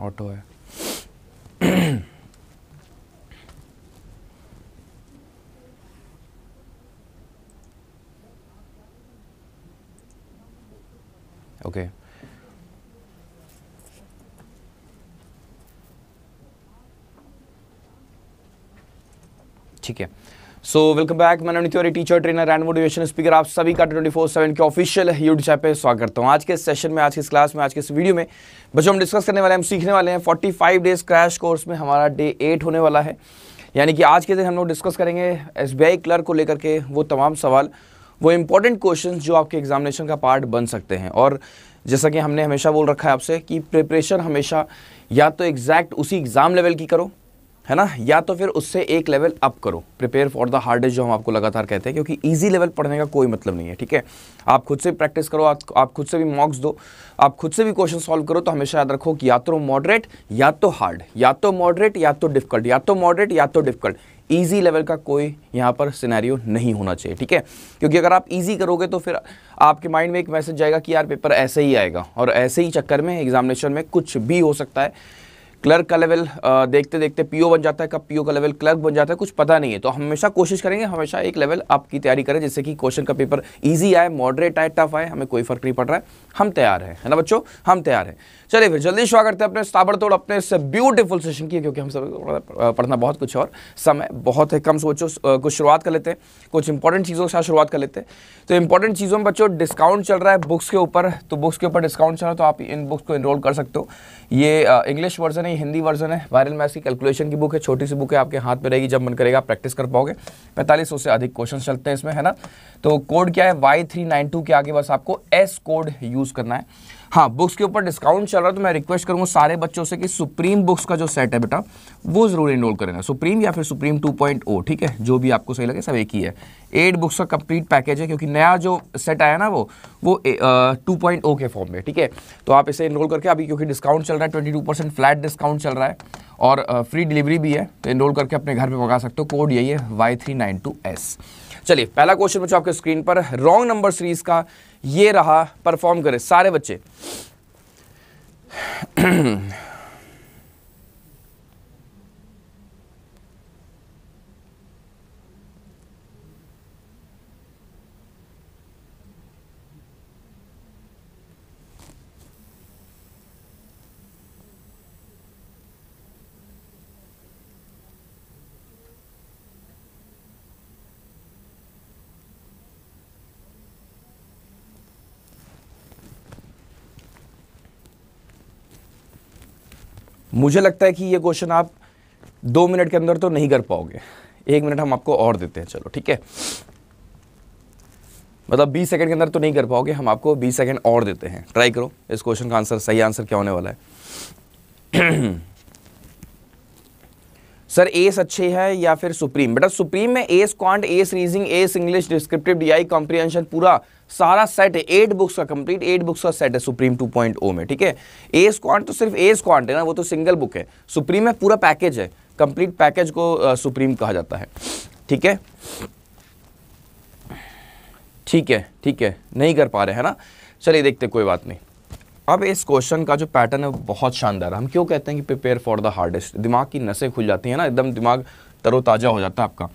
Auto है okay ठीक है सो वेलकम बैक मैं Navni Tiwari teacher trainer and motivation speaker आप सभी का ट्वेंटी फोर सेवन के ऑफिशियल यूट्यूब चैनल पे स्वागत करता हूँ आज के सेशन में आज की इस क्लास में आज के इस वीडियो में बच्चों हम डिस्कस करने वाले हैं हम सीखने वाले हैं forty five days crash course में हमारा डे एट होने वाला है यानी कि आज के दिन हम लोग डिस्कस करेंगे एस क्लर्क को लेकर के वो तमाम सवाल वो इंपॉर्टेंट क्वेश्चन जो आपके एग्जामिनेशन का पार्ट बन सकते हैं और जैसा कि हमने हमेशा बोल रखा है आपसे कि प्रिपरेशन हमेशा या तो एग्जैक्ट उसी एग्ज़ाम लेवल की करो है ना या तो फिर उससे एक लेवल अप करो प्रिपेयर फॉर द हार्डेस्ट जो हम आपको लगातार कहते हैं क्योंकि इजी लेवल पढ़ने का कोई मतलब नहीं है ठीक है आप खुद से प्रैक्टिस करो आप, आप खुद से भी मॉक्स दो आप खुद से भी क्वेश्चन सॉल्व करो तो हमेशा याद रखो कि या तो मॉडरेट या तो हार्ड या तो मॉडरेट या तो डिफिकल्ट या तो मॉडरेट या तो डिफिकल्ट ईजी लेवल का कोई यहाँ पर सिनेरियो नहीं होना चाहिए ठीक है क्योंकि अगर आप ईजी करोगे तो फिर आपके माइंड में एक मैसेज जाएगा कि यार पेपर ऐसे ही आएगा और ऐसे ही चक्कर में एग्जामिनेशन में कुछ भी हो सकता है क्लर्क का लेवल देखते देखते पीओ बन जाता है कब पीओ का लेवल क्लर्क बन जाता है कुछ पता नहीं है तो हमेशा कोशिश करेंगे हमेशा एक लेवल आपकी तैयारी करें जिससे कि क्वेश्चन का पेपर ईजी आए मॉडरेट आए टफ आए हमें कोई फर्क नहीं पड़ रहा है हम तैयार हैं है ना बच्चों हम तैयार हैं चलिए फिर जल्दी शुरू करते हैं अपने ताबड़तोड़ अपने इस ब्यूटीफुल सेशन की क्योंकि हम सब पढ़ना बहुत कुछ और समय बहुत है कम सोचो कुछ शुरुआत कर लेते हैं कुछ इंपॉर्टेंट चीज़ों के साथ शुरुआत कर लेते हैं तो इंपॉर्टेंट चीज़ों में बच्चों डिस्काउंट चल रहा है बुक्स के ऊपर तो बुक्स के ऊपर डिस्काउंट चल रहा है तो आप इन बुक्स को इनरोल कर सकते हो ये इंग्लिश वर्जन है हिंदी वर्जन है वायरल मैथ्स की कैलकुलेशन की बुक है छोटी सी बुक है आपके हाथ में रहेगी जब मन करेगा प्रैक्टिस कर पाओगे पैंतालीस सौ से अधिक क्वेश्चन चलते हैं इसमें है ना तो कोड क्या है वाई थ्री नाइन टू के आगे बस आपको एस कोड यूज़ करना है हाँ बुक्स के ऊपर डिस्काउंट चल रहा है तो मैं रिक्वेस्ट करूँगा सारे बच्चों से कि सुप्रीम बुक्स का जो सेट है बेटा वो ज़रूर इनरोल करें सुप्रीम या फिर सुप्रीम 2.0 ठीक है जो भी आपको सही लगे सब एक ही है एट बुक्स का कंप्लीट पैकेज है क्योंकि नया जो सेट आया ना वो वो टू पॉइंट oh के फॉर्म में ठीक है तो आप इसे इनरोल करके अभी क्योंकि डिस्काउंट चल रहा है twenty two percent flat discount चल रहा है और फ्री डिलीवरी भी है तो इनरोल करके अपने घर पर मंगा सकते हो कोड यही है Y three nine two S चलिए पहला क्वेश्चन बच्चों आपके स्क्रीन पर रॉन्ग नंबर सीरीज का ये रहा परफॉर्म करें सारे बच्चे मुझे लगता है कि ये क्वेश्चन आप दो मिनट के अंदर तो नहीं कर पाओगे एक मिनट हम आपको और देते हैं चलो ठीक है मतलब 20 सेकंड के अंदर तो नहीं कर पाओगे हम आपको 20 सेकंड और देते हैं ट्राई करो इस क्वेश्चन का आंसर सही आंसर क्या होने वाला है सर एस अच्छे है या फिर सुप्रीम बेटा सुप्रीम में S quant S reasoning S English descriptive DI comprehension पूरा सारा सेट है एट बुक्स का कंप्लीट एट बुक्स का सेट है सुप्रीम 2.0 में ठीक है एस क्वांट तो सिर्फ एस क्वांट है ना वो तो सिंगल बुक है सुप्रीम में पूरा पैकेज है कंप्लीट पैकेज को सुप्रीम कहा जाता है ठीक है ठीक है ठीक है नहीं कर पा रहे हैं ना चलिए देखते कोई बात नहीं अब इस क्वेश्चन का जो पैटर्न है वो बहुत शानदार है हम क्यों कहते हैं कि प्रिपेयर फॉर द हार्डेस्ट दिमाग की नसें खुल जाती हैं ना एकदम दिमाग तरोताज़ा हो जाता है आपका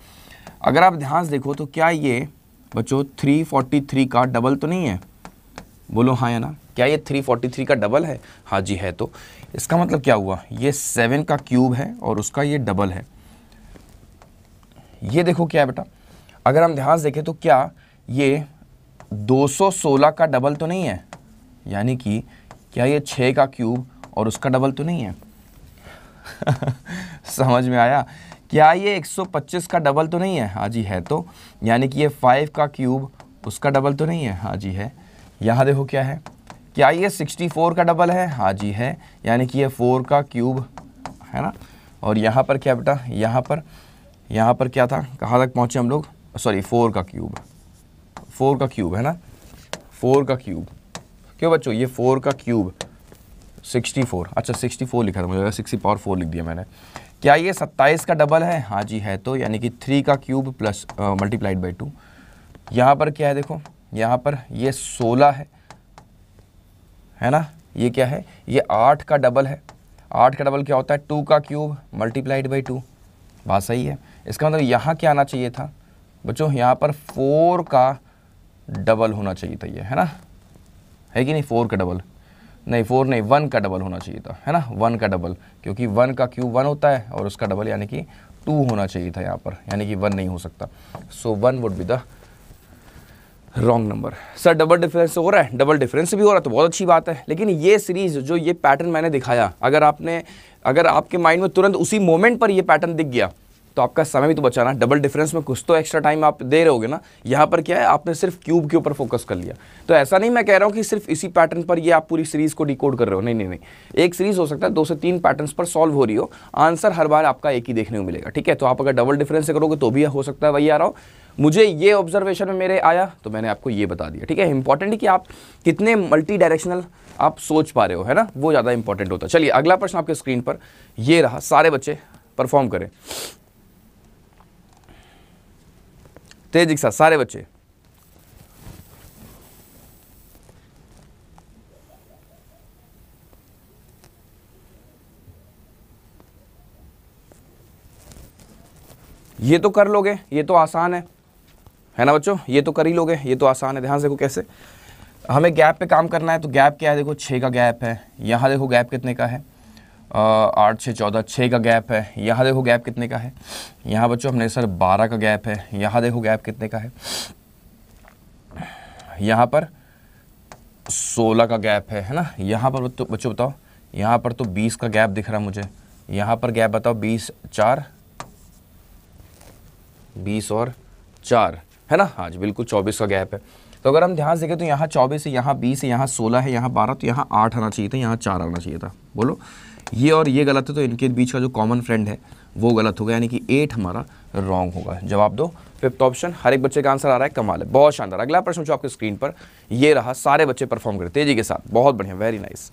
अगर आप ध्यान से देखो तो क्या ये बच्चों 343 का डबल तो नहीं है बोलो हाँ या ना क्या ये 343 का डबल है हाँ जी है तो इसका मतलब क्या हुआ ये सेवन का क्यूब है और उसका ये डबल है ये देखो क्या है बेटा अगर हम ध्यान से देखें तो क्या ये 216 का डबल तो नहीं है यानी कि क्या ये छः का क्यूब और उसका डबल तो नहीं है समझ में आया क्या ये 125 का डबल तो नहीं है हाँ जी है तो यानी कि ये फाइव का क्यूब उसका डबल तो नहीं है हाँ जी है यहाँ देखो क्या है क्या ये 64 का डबल है हाँ जी है यानी कि ये फोर का क्यूब है ना और यहाँ पर क्या बेटा यहाँ पर यहाँ पर क्या था कहाँ तक पहुँचे हम लोग सॉरी फोर का क्यूब फोर का क्यूब है ना फोर का क्यूब क्यों बच्चों ये फोर का क्यूब सिक्सटी फोर अच्छा सिक्सटी फोर लिखा था मुझे सिक्सटी पावर फोर लिख दिया मैंने क्या ये सत्ताईस का डबल है हाँ जी है तो यानी कि थ्री का cube plus multiplied by two यहाँ पर क्या है देखो यहाँ पर ये सोलह है है ना ये क्या है ये आठ का डबल है आठ का डबल क्या होता है टू का क्यूब मल्टीप्लाइड बाई टू बात सही है इसका मतलब यहाँ क्या आना चाहिए था बच्चों यहाँ पर फोर का डबल होना चाहिए था ये है ना है कि नहीं फोर का डबल नहीं फोर नहीं वन का डबल होना चाहिए था है ना वन का डबल क्योंकि वन का क्यूब वन होता है और उसका डबल यानी कि टू होना चाहिए था यहाँ पर यानी कि वन नहीं हो सकता so one would be the wrong number sir double difference हो रहा है डबल डिफरेंस भी हो रहा है तो बहुत अच्छी बात है लेकिन ये सीरीज़ जो ये पैटर्न मैंने दिखाया अगर आपने अगर आपके माइंड में तुरंत उसी मोमेंट पर ये पैटर्न दिख गया तो आपका समय भी तो बचाना डबल डिफरेंस में कुछ तो एक्स्ट्रा टाइम आप दे रहे होगे ना यहाँ पर क्या है आपने सिर्फ क्यूब के ऊपर फोकस कर लिया तो ऐसा नहीं मैं कह रहा हूँ कि सिर्फ इसी पैटर्न पर ये आप पूरी सीरीज़ को डिकोड कर रहे हो नहीं नहीं नहीं एक सीरीज़ हो सकता है दो से तीन पैटर्न पर सॉल्व हो रही हो आंसर हर बार आपका एक ही देखने को मिलेगा ठीक है तो आप अगर डबल डिफरेंस से करोगे तो भी हो सकता है वही आ रहा हूँ मुझे ये ऑब्जर्वेशन में मेरे आया तो मैंने आपको ये बता दिया ठीक है इंपॉर्टेंट है कि आप कितने मल्टी डायरेक्शनल आप सोच पा रहे हो है ना वो ज़्यादा इंपॉर्टेंट होता है चलिए अगला प्रश्न आपके स्क्रीन पर ये रहा सारे बच्चे परफॉर्म करें तेज एक साथ सारे बच्चे ये तो कर लोगे ये तो आसान है है ना बच्चों ये तो कर ही लोगे ये तो आसान है ध्यान से देखो कैसे हमें गैप पे काम करना है तो गैप क्या है देखो छः का गैप है यहाँ देखो गैप कितने का है आठ छः चौदह छः का गैप है यहाँ देखो गैप कितने का है यहाँ बच्चों हमने सर बारह का गैप है यहाँ देखो गैप कितने का है यहाँ पर सोलह का गैप है है ना यहाँ पर तो बच्चों बताओ यहाँ पर तो बीस का गैप दिख रहा मुझे यहाँ पर गैप बताओ बीस चार बीस और चार है ना हाँ जी बिल्कुल चौबीस का गैप है तो अगर हम ध्यान से देखें तो यहाँ चौबीस है यहाँ बीस है यहाँ सोलह है यहाँ बारह तो यहाँ आठ आना चाहिए था यहाँ चार आना चाहिए था बोलो ये और ये गलत है तो इनके बीच का जो कॉमन फ्रेंड है वो गलत होगा यानी कि एट हमारा रॉन्ग होगा जवाब दो फिफ्थ ऑप्शन हर एक बच्चे का आंसर आ रहा है कमाल है बहुत शानदार अगला प्रश्न जो आपकी स्क्रीन पर ये रहा सारे बच्चे परफॉर्म करें तेजी के साथ बहुत बढ़िया वेरी नाइस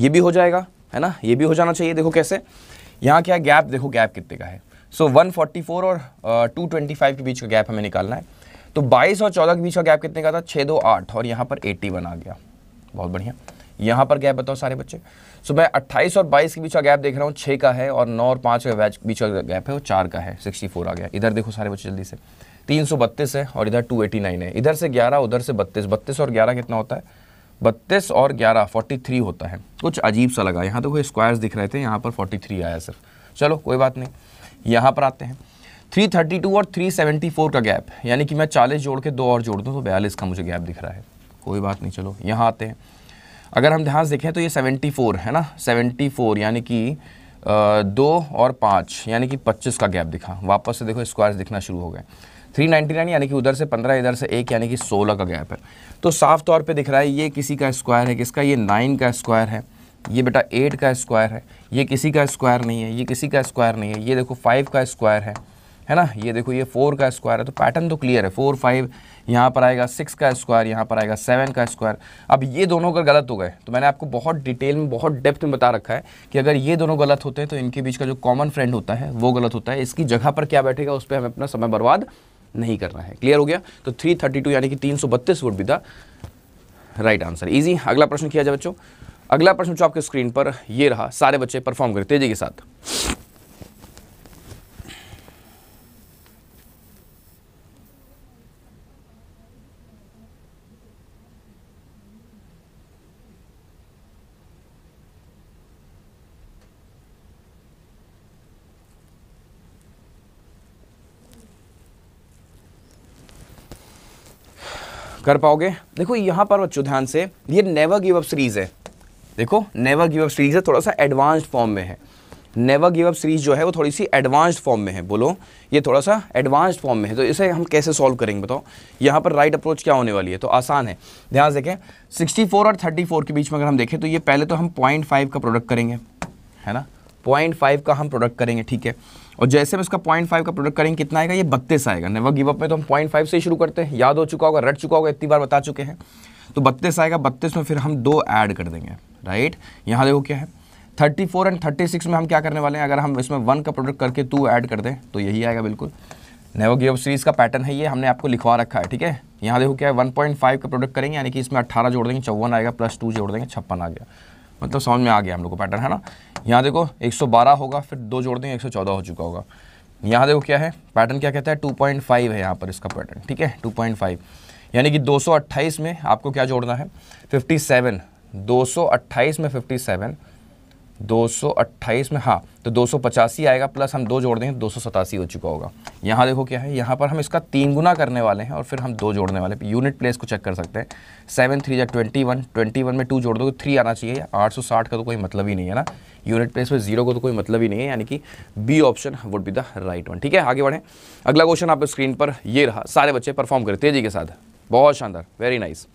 ये भी हो जाएगा है ना ये भी हो जाना चाहिए देखो कैसे यहाँ क्या गैप देखो गैप कितने का है सो so, 144 और टू uh, ट्वेंटी के बीच का गैप हमें निकालना है तो 22 और 14 के बीच का गैप कितने का था छः दो आठ और यहाँ पर 80 आ गया बहुत बढ़िया यहाँ पर गैप बताओ सारे बच्चे सो so, मैं 28 और 22 के बीच का गैप देख रहा हूँ छः का है और नौ और पाँच का बीच का गैप है वो चार का है 64 आ गया इधर देखो सारे बच्चे जल्दी से तीन है और इधर 289 है इधर से ग्यारह उधर से बत्तीस बत्तीस और ग्यारह कितना होता है बत्तीस और ग्यारह फोर्टी थ्री होता है कुछ अजीब सा लगा यहाँ तो कोई स्क्वायर्स दिख रहे थे यहाँ पर फोर्टी थ्री आया सिर्फ चलो कोई बात नहीं यहाँ पर आते हैं 332 और 374 का गैप यानी कि मैं 40 जोड़ के दो और जोड़ दूँ तो बयालीस का मुझे गैप दिख रहा है कोई बात नहीं चलो यहाँ आते हैं अगर हम ध्यान से देखें तो ये 74 है ना 74 यानी कि दो और पाँच यानी कि 25 का गैप दिखा वापस से देखो स्क्वायर्स दिखना शुरू हो गए थ्री नाइन्टी नाइन यानी कि उधर से पंद्रह इधर से एक यानी कि सोलह का गैप है तो साफ तौर पे दिख रहा है ये किसी का स्क्वायर है किसका ये नाइन का स्क्वायर है ये बेटा एट का स्क्वायर है ये किसी का स्क्वायर नहीं है ये किसी का स्क्वायर नहीं है ये देखो फाइव का स्क्वायर है है ना ये देखो ये फोर का स्क्वायर है तो पैटर्न तो क्लियर है फोर फाइव यहाँ पर आएगा सिक्स का स्क्वायर यहाँ पर आएगा सेवन का स्क्वायर अब ये दोनों अगर गलत हो गए तो मैंने आपको बहुत डिटेल में बहुत डेप्थ में बता रखा है कि अगर ये दोनों गलत होते हैं तो इनके बीच का जो कॉमन फ्रेंड होता है वो गलत होता है इसकी जगह पर क्या बैठेगा उस पर हमें अपना समय बर्बाद नहीं करना है क्लियर हो गया तो 332 यानी कि 332 would be the right answer easy अगला प्रश्न किया जाए बच्चों अगला प्रश्न जो आपके स्क्रीन पर ये रहा सारे बच्चे परफॉर्म करें तेजी के साथ कर पाओगे देखो यहाँ पर बच्चों ध्यान से ये नेवर गिव अप सीरीज़ है देखो नेवर गिव अप सीरीज़ है थोड़ा सा एडवांस्ड फॉर्म में है नेवर गिव अप सीरीज़ जो है वो थोड़ी सी एडवांस्ड फॉर्म में है बोलो ये थोड़ा सा एडवांस्ड फॉर्म में है तो इसे हम कैसे सॉल्व करेंगे बताओ यहाँ पर राइट अप्रोच क्या होने वाली है तो आसान है ध्यान से देखें 64 और 34 के बीच में अगर हम देखें तो ये पहले तो हम पॉइंट फाइव का प्रोडक्ट करेंगे है ना पॉइंट फाइव का हम प्रोडक्ट करेंगे ठीक है और जैसे हम इसका पॉइंट फाइव का प्रोडक्ट करेंगे कितना आएगा ये बत्तीस आएगा नेवर गिव अप में तो हम पॉइंट फाइव से ही शुरू करते हैं याद हो चुका होगा रट चुका होगा इतनी बार बता चुके हैं तो बत्तीस आएगा बत्तीस में फिर हम दो ऐड कर देंगे राइट यहाँ देखो क्या है thirty four and thirty six में हम क्या करने वाले हैं अगर हम इसमें वन का प्रोडक्ट करके टू ऐड कर दें तो यही आएगा बिल्कुल नेवो गिव सीरीज़ का पैटर्न है ये हमने आपको लिखवा रखा है ठीक है यहाँ देखो क्या है 1.5 का प्रोडक्ट करेंगे यानी कि इसमें 18 जोड़ देंगे चौवन आएगा प्लस टू जोड़ देंगे छप्पन आ गया मतलब समझ में आ गया हम लोग को पैटर्न है ना यहाँ देखो 112 होगा फिर दो जोड़ देंगे 114 हो चुका होगा यहाँ देखो क्या है पैटर्न क्या कहता है 2.5 है यहाँ पर इसका पैटर्न ठीक है 2.5 यानी कि 228 में आपको क्या जोड़ना है 57 228 में 57 228 में हाँ तो दो आएगा प्लस हम दो जोड़ देंगे तो दो हो चुका होगा यहाँ देखो क्या है यहाँ पर हम इसका तीन गुना करने वाले हैं और फिर हम दो जोड़ने वाले यूनिट प्लेस को चेक कर सकते हैं सेवन थ्री या ट्वेंटी वन ट्वेंटी वन में टू जोड़ दो तो थ्री आना चाहिए आठ सौ साठ का तो कोई मतलब ही नहीं है ना यूनिट प्लेस में जीरो को तो कोई मतलब ही नहीं है यानी कि B option would be the right one ठीक है आगे बढ़ें अगला क्वेश्चन आप स्क्रीन पर ये रहा सारे बच्चे परफॉर्म करें तेजी के साथ बहुत शानदार वेरी नाइस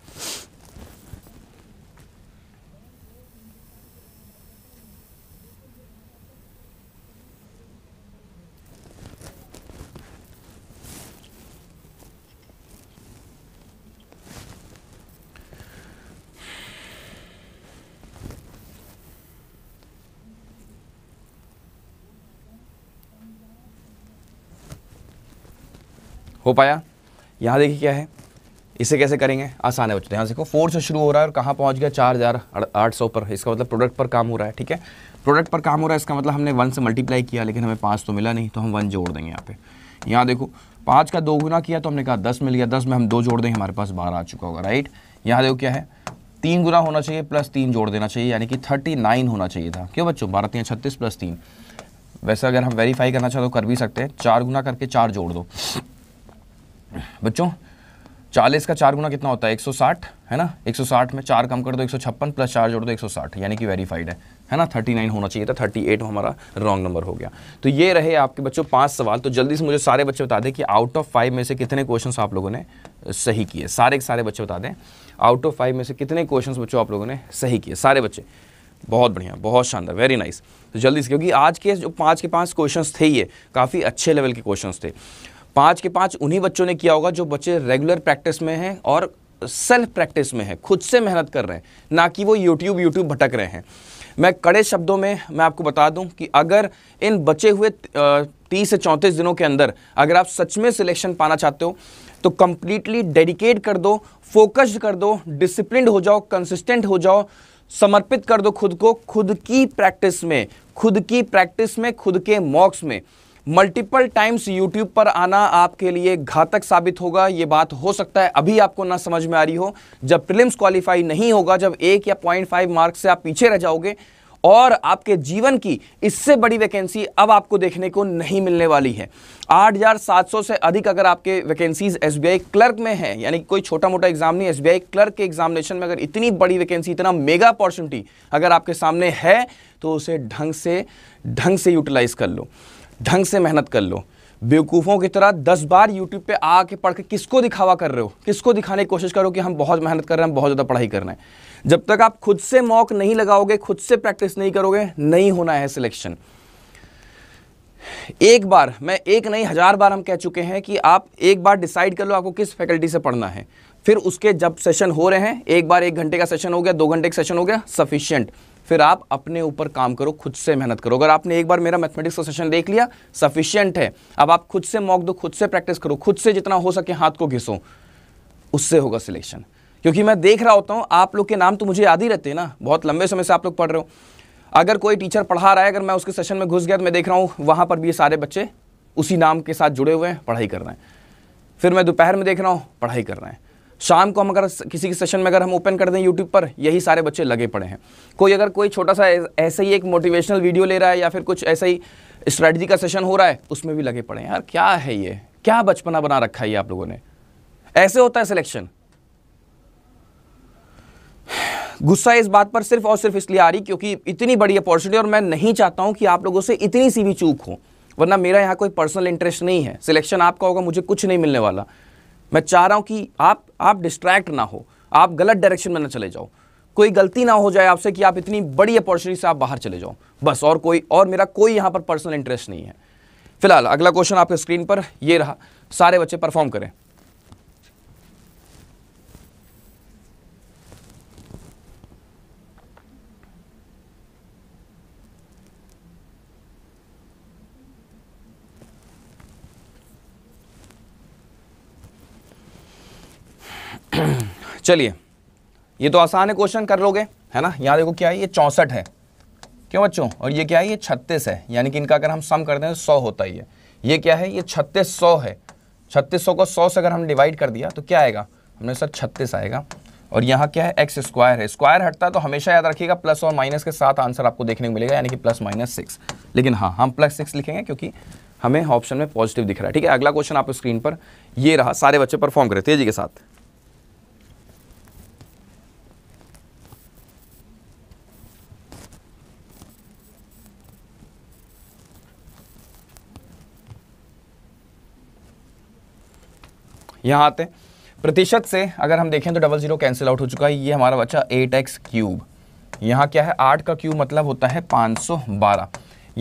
हो पाया यहाँ देखिए क्या है इसे कैसे करेंगे आसान है बच्चों यहाँ देखो फोर से शुरू हो रहा है और कहाँ पहुँच गया चार हज़ार आठ सौ पर इसका मतलब प्रोडक्ट पर काम हो रहा है ठीक है प्रोडक्ट पर काम हो रहा है इसका मतलब हमने वन से मल्टीप्लाई किया लेकिन हमें पाँच तो मिला नहीं तो हम वन जोड़ देंगे यहाँ पे यहाँ देखो पाँच का दो गुना किया तो हमने कहा दस मिल गया दस में हम दो जोड़ देंगे हमारे पास बारह आ चुका होगा राइट यहाँ देखो क्या है तीन गुना होना चाहिए प्लस तीन जोड़ देना चाहिए यानी कि थर्टी नाइन होना चाहिए था क्यों बच्चों बारह तीन छत्तीस प्लस तीन वैसे अगर हम वेरीफाई करना चाहें तो कर भी सकते हैं चार गुना करके चार जोड़ दो बच्चों चालीस का चार गुना कितना होता है एक सौ साठ है ना एक सौ साठ में चार कम कर दो एक सौ छप्पन प्लस चार जोड़ दो एक सौ साठ यानी कि वेरीफाइड है है ना थर्टी नाइन होना चाहिए था थर्टी एट हमारा रॉन्ग नंबर हो गया तो ये रहे आपके बच्चों पांच सवाल तो जल्दी से मुझे सारे बच्चे बता दें कि आउट ऑफ फाइव में से कितने क्वेश्चन आप लोगों ने सही किए सारे के सारे बच्चे बता दें आउट ऑफ फाइव में से कितने क्वेश्चन बच्चों आप लोगों ने सही किए सारे बच्चे बहुत बढ़िया बहुत शानदार वेरी नाइस तो जल्दी से क्योंकि आज के जो पाँच के पाँच क्वेश्चन थे ये काफ़ी अच्छे लेवल के क्वेश्चन थे पाँच के पाँच उन्हीं बच्चों ने किया होगा जो बच्चे रेगुलर प्रैक्टिस में हैं और सेल्फ प्रैक्टिस में हैं खुद से मेहनत कर रहे हैं ना कि वो यूट्यूब यूट्यूब भटक रहे हैं मैं कड़े शब्दों में मैं आपको बता दूं कि अगर इन बचे हुए तीस से चौंतीस दिनों के अंदर अगर आप सच में सिलेक्शन पाना चाहते हो तो कंप्लीटली डेडिकेट कर दो फोकस्ड कर दो डिसिप्लिन हो जाओ कंसिस्टेंट हो जाओ समर्पित कर दो खुद को खुद की प्रैक्टिस में खुद की प्रैक्टिस में खुद के मॉक्स में मल्टीपल टाइम्स यूट्यूब पर आना आपके लिए घातक साबित होगा ये बात हो सकता है अभी आपको ना समझ में आ रही हो जब प्रिलिम्स क्वालिफाई नहीं होगा जब एक या पॉइंट फाइव मार्क्स से आप पीछे रह जाओगे और आपके जीवन की इससे बड़ी वैकेंसी अब आपको देखने को नहीं मिलने वाली है 8,700 से अधिक अगर आपके वैकेंसीज एसबीआई क्लर्क में है यानी कोई छोटा मोटा एग्जाम नहीं एसबीआई क्लर्क के एग्जामिनेशन में अगर इतनी बड़ी वैकेंसी इतना मेगा अपॉर्चुनिटी अगर आपके सामने है तो उसे ढंग से ढंग से यूटिलाइज कर लो ढंग से मेहनत कर लो बेवकूफ़ों की तरह दस बार यूट्यूब पे आके पढ़ के किसको दिखावा कर रहे हो किसको दिखाने की कोशिश करो कि हम बहुत मेहनत कर रहे हैं बहुत ज़्यादा पढ़ाई कर रहे हैं जब तक आप खुद से मॉक नहीं लगाओगे खुद से प्रैक्टिस नहीं करोगे नहीं होना है सिलेक्शन एक बार मैं एक नहीं हज़ार बार हम कह चुके हैं कि आप एक बार डिसाइड कर लो आपको किस फैकल्टी से पढ़ना है फिर उसके जब सेशन हो रहे हैं एक बार एक घंटे का सेशन हो गया दो घंटे का सेशन हो गया सफिशियंट फिर आप अपने ऊपर काम करो खुद से मेहनत करो अगर आपने एक बार मेरा मैथमेटिक्स का सेशन देख लिया सफिशियंट है अब आप खुद से मॉक दो खुद से प्रैक्टिस करो खुद से जितना हो सके हाथ को घिसो उससे होगा सिलेक्शन क्योंकि मैं देख रहा होता हूँ आप लोग के नाम तो मुझे याद ही रहते हैं ना बहुत लंबे समय से आप लोग पढ़ रहे हो अगर कोई टीचर पढ़ा रहा है अगर मैं उसके सेशन में घुस गया तो मैं देख रहा हूँ वहाँ पर भी ये सारे बच्चे उसी नाम के साथ जुड़े हुए हैं पढ़ाई कर रहे हैं फिर मैं दोपहर में देख रहा हूँ पढ़ाई कर रहे हैं शाम को हम अगर किसी के सेशन में अगर हम ओपन कर दें यूट्यूब पर यही सारे बच्चे लगे पड़े हैं कोई अगर कोई छोटा सा ऐसे ही एक मोटिवेशनल वीडियो ले रहा है या फिर कुछ ऐसे ही स्ट्रैटी का सेशन हो रहा है उसमें भी लगे पड़े हैं यार क्या है ये क्या बचपना बना रखा है ये आप लोगों ने ऐसे होता है सिलेक्शन गुस्सा इस बात पर सिर्फ और सिर्फ इसलिए आ रही क्योंकि इतनी बड़ी अपॉर्चुनिटी और मैं नहीं चाहता हूं कि आप लोगों से इतनी सी भी चूक हो वरना मेरा यहां कोई पर्सनल इंटरेस्ट नहीं है सिलेक्शन आपका होगा मुझे कुछ नहीं मिलने वाला मैं चाह रहा हूं कि आप आप डिस्ट्रैक्ट ना हो आप गलत डायरेक्शन में ना चले जाओ कोई गलती ना हो जाए आपसे कि आप इतनी बड़ी अपॉर्चुनिटी से आप बाहर चले जाओ बस और कोई और मेरा कोई यहां पर पर्सनल इंटरेस्ट नहीं है फिलहाल अगला क्वेश्चन आपके स्क्रीन पर ये रहा सारे बच्चे परफॉर्म करें चलिए ये तो आसान है क्वेश्चन कर लोगे है ना यहाँ देखो क्या है ये चौंसठ है क्यों बच्चों और ये क्या है ये छत्तीस है यानी कि इनका अगर हम सम कर दें तो सौ होता ही है ये क्या है ये छत्तीस सौ है छत्तीस सौ को सौ से अगर हम डिवाइड कर दिया तो क्या आएगा हमने सर छत्तीस आएगा और यहाँ क्या है एक्स स्क्वायर है स्क्वायर हटता तो हमेशा याद रखिएगा प्लस और माइनस के साथ आंसर आपको देखने को मिलेगा यानी कि प्लस माइनस सिक्स लेकिन हाँ हम प्लस सिक्स लिखेंगे क्योंकि हमें ऑप्शन में पॉजिटिव दिख रहा है ठीक है अगला क्वेश्चन आप स्क्रीन पर ये रहा सारे बच्चे परफॉर्म करें तेजी के साथ यहाँ आते हैं प्रतिशत से अगर हम देखें तो डबल जीरो कैंसिल आउट हो चुका है ये हमारा बच्चा एट एक्स क्यूब यहाँ क्या है आठ का क्यूब मतलब होता है पाँच सौ बारह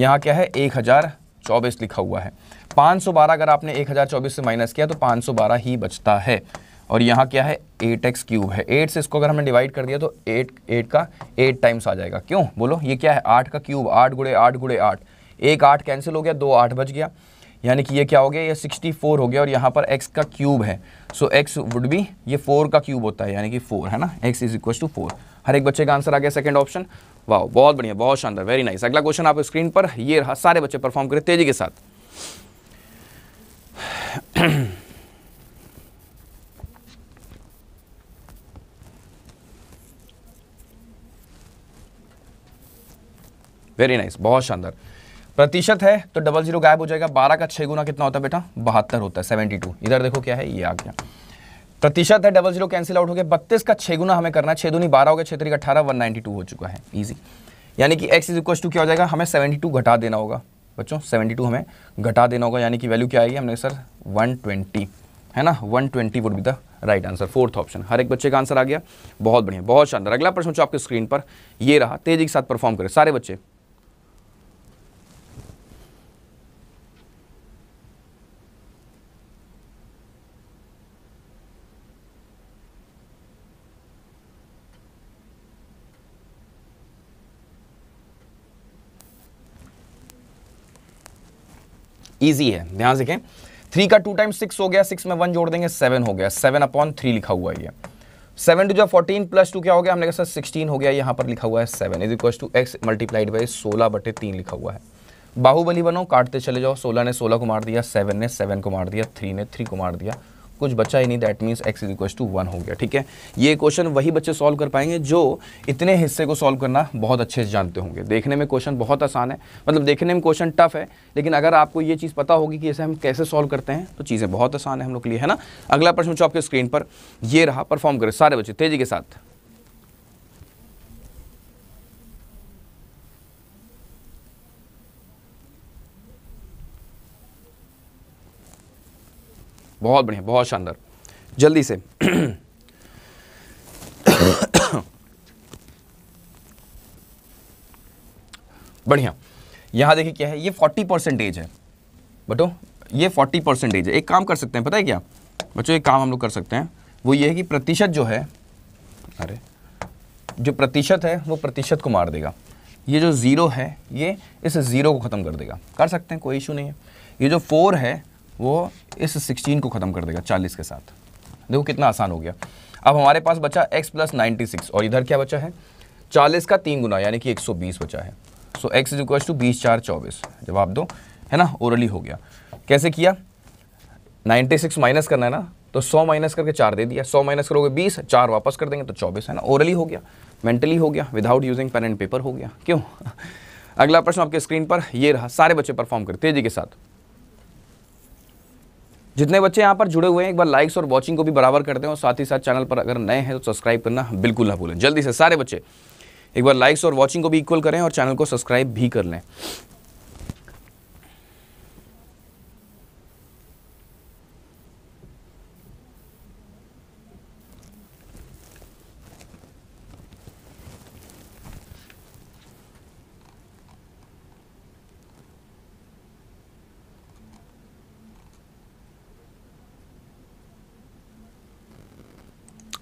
यहाँ क्या है एक हज़ार चौबीस लिखा हुआ है पाँच सौ बारह अगर आपने एक हज़ार चौबीस से माइनस किया तो पाँच सौ बारह ही बचता है और यहाँ क्या है एट एक्स क्यूब है एट से इसको अगर हमने डिवाइड कर दिया तो एट एट का एट टाइम्स आ जाएगा क्यों बोलो ये क्या है आठ का क्यूब आठ गुड़े आठ गुड़े आठ एक आठ कैंसिल हो गया दो आठ बच गया यानी कि ये क्या हो गया ये 64 हो गया और यहाँ पर x का क्यूब है सो x वुड बी ये 4 का क्यूब होता है यानी कि 4 है ना x is equal to four हर एक बच्चे का आंसर आ गया सेकंड ऑप्शन वाह बहुत बढ़िया बहुत शानदार वेरी नाइस अगला क्वेश्चन आप स्क्रीन पर ये रहा सारे बच्चे परफॉर्म करें तेजी के साथ वेरी नाइस nice, बहुत शानदार प्रतिशत है तो डबल जीरो गायब हो जाएगा बारह का छः गुना कितना होता है बेटा बहत्तर होता है सेवेंटी टू इधर देखो क्या है ये आ गया प्रतिशत है डबल जीरो कैंसिल आउट हो गया बत्तीस का छः गुना हमें करना है छः दूनी बारह हो गया छः तरीका अठारह वन नाइन्टी टू हो चुका है ईजी यानी कि एक्स इज इक्व टू क्या हो जाएगा हमें सेवेंटी टू घटा देना होगा बच्चों सेवेंटी टू हमें घटा देना होगा यानी कि वैल्यू क्या आएगी हमने सर वन ट्वेंटी है ना one twenty would be the right answer fourth option हर एक बच्चे का आंसर आ गया बहुत बढ़िया बहुत शानदार अगला प्रश्न आपके स्क्रीन पर ये रहा तेजी के साथ परफॉर्म करें सारे बच्चे ईजी है ध्यान देखें थ्री का टू टाइम सिक्स हो गया सिक्स में वन जोड़ देंगे सेवन हो गया सेवन अपॉन थ्री लिखा हुआ है सेवन टू जो फोर्टीन प्लस टू क्या हो गया हमने कहा सर सिक्सटीन हो गया यहाँ पर लिखा हुआ है seven is equal to X multiplied by सोलह बटे तीन लिखा हुआ है बाहुबली बनो काटते चले जाओ सोलह ने सोलह को मार दिया सेवन ने सेवन को मार दिया थ्री ने थ्री को मार दिया कुछ बचा ही नहीं that means X is equal to one हो गया ठीक है ये क्वेश्चन वही बच्चे सॉल्व कर पाएंगे जो इतने हिस्से को सॉल्व करना बहुत अच्छे से जानते होंगे देखने में क्वेश्चन बहुत आसान है मतलब देखने में क्वेश्चन टफ है लेकिन अगर आपको ये चीज़ पता होगी कि इसे हम कैसे सॉल्व करते हैं तो चीज़ें बहुत आसान है हम लोग के लिए है ना अगला प्रश्न जो आपके स्क्रीन पर ये रहा परफॉर्म करें सारे बच्चे तेजी के साथ बहुत बढ़िया बहुत शानदार जल्दी से बढ़िया यहाँ देखिए क्या है ये फोर्टी परसेंटेज है बटो ये फोर्टी परसेंटेज है एक काम कर सकते हैं पता है क्या बच्चों एक काम हम लोग कर सकते हैं वो ये है कि प्रतिशत जो है अरे जो प्रतिशत है वो प्रतिशत को मार देगा ये जो ज़ीरो है ये इस ज़ीरो को ख़त्म कर देगा कर सकते हैं कोई इशू नहीं है ये जो फोर है वो इस 16 को ख़त्म कर देगा 40 के साथ देखो कितना आसान हो गया अब हमारे पास बचा x प्लस नाइन्टी और इधर क्या बचा है 40 का तीन गुना यानी कि 120 बचा है so x is equal to बीस चार चौबीस जवाब दो है ना ओरली हो गया कैसे किया 96 माइनस करना है ना तो 100 माइनस करके चार दे दिया 100 माइनस करोगे 20 चार वापस कर देंगे तो 24 है ना ओरली हो गया मेंटली हो गया without using pen and paper हो गया क्यों अगला प्रश्न आपके स्क्रीन पर ये रहा सारे बच्चे परफॉर्म करते तेजी के साथ जितने बच्चे यहाँ पर जुड़े हुए हैं एक बार लाइक्स और वॉचिंग को भी बराबर करते हैं और साथ ही साथ चैनल पर अगर नए हैं तो सब्सक्राइब करना बिल्कुल ना भूलें जल्दी से सारे बच्चे एक बार लाइक्स और वॉचिंग को भी इक्वल करें और चैनल को सब्सक्राइब भी कर लें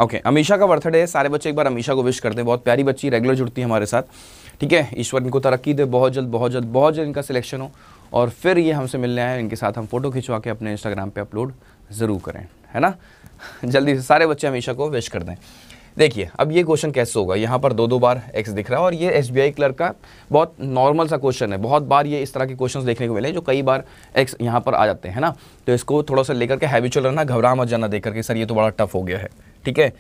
ओके okay, अमीशा का बर्थडे है सारे बच्चे एक बार अमीशा को विश करते हैं बहुत प्यारी बच्ची रेगुलर जुड़ती है हमारे साथ ठीक है ईश्वर इनको तरक्की दे बहुत जल्द बहुत जल्द बहुत जल्द इनका सिलेक्शन हो और फिर ये हमसे मिलने आए इनके साथ हम फोटो खिंचवा के अपने इंस्टाग्राम पर अपलोड ज़रूर करें है ना जल्दी से सारे बच्चे हमेशा को विश कर दें देखिए अब ये क्वेश्चन कैसे होगा यहाँ पर दो दो बार एक्स दिख रहा है और ये एस बी आई क्लर्क का बहुत नॉर्मल सा क्वेश्चन है बहुत बार ये इस तरह के क्वेश्चंस देखने को मिले जो कई बार एक्स यहाँ पर आ जाते हैं ना तो इसको थोड़ा सा लेकर के हैबिचुअल रहना घबरा मत जाना देख करके सर ये तो बड़ा टफ हो गया है ठीक है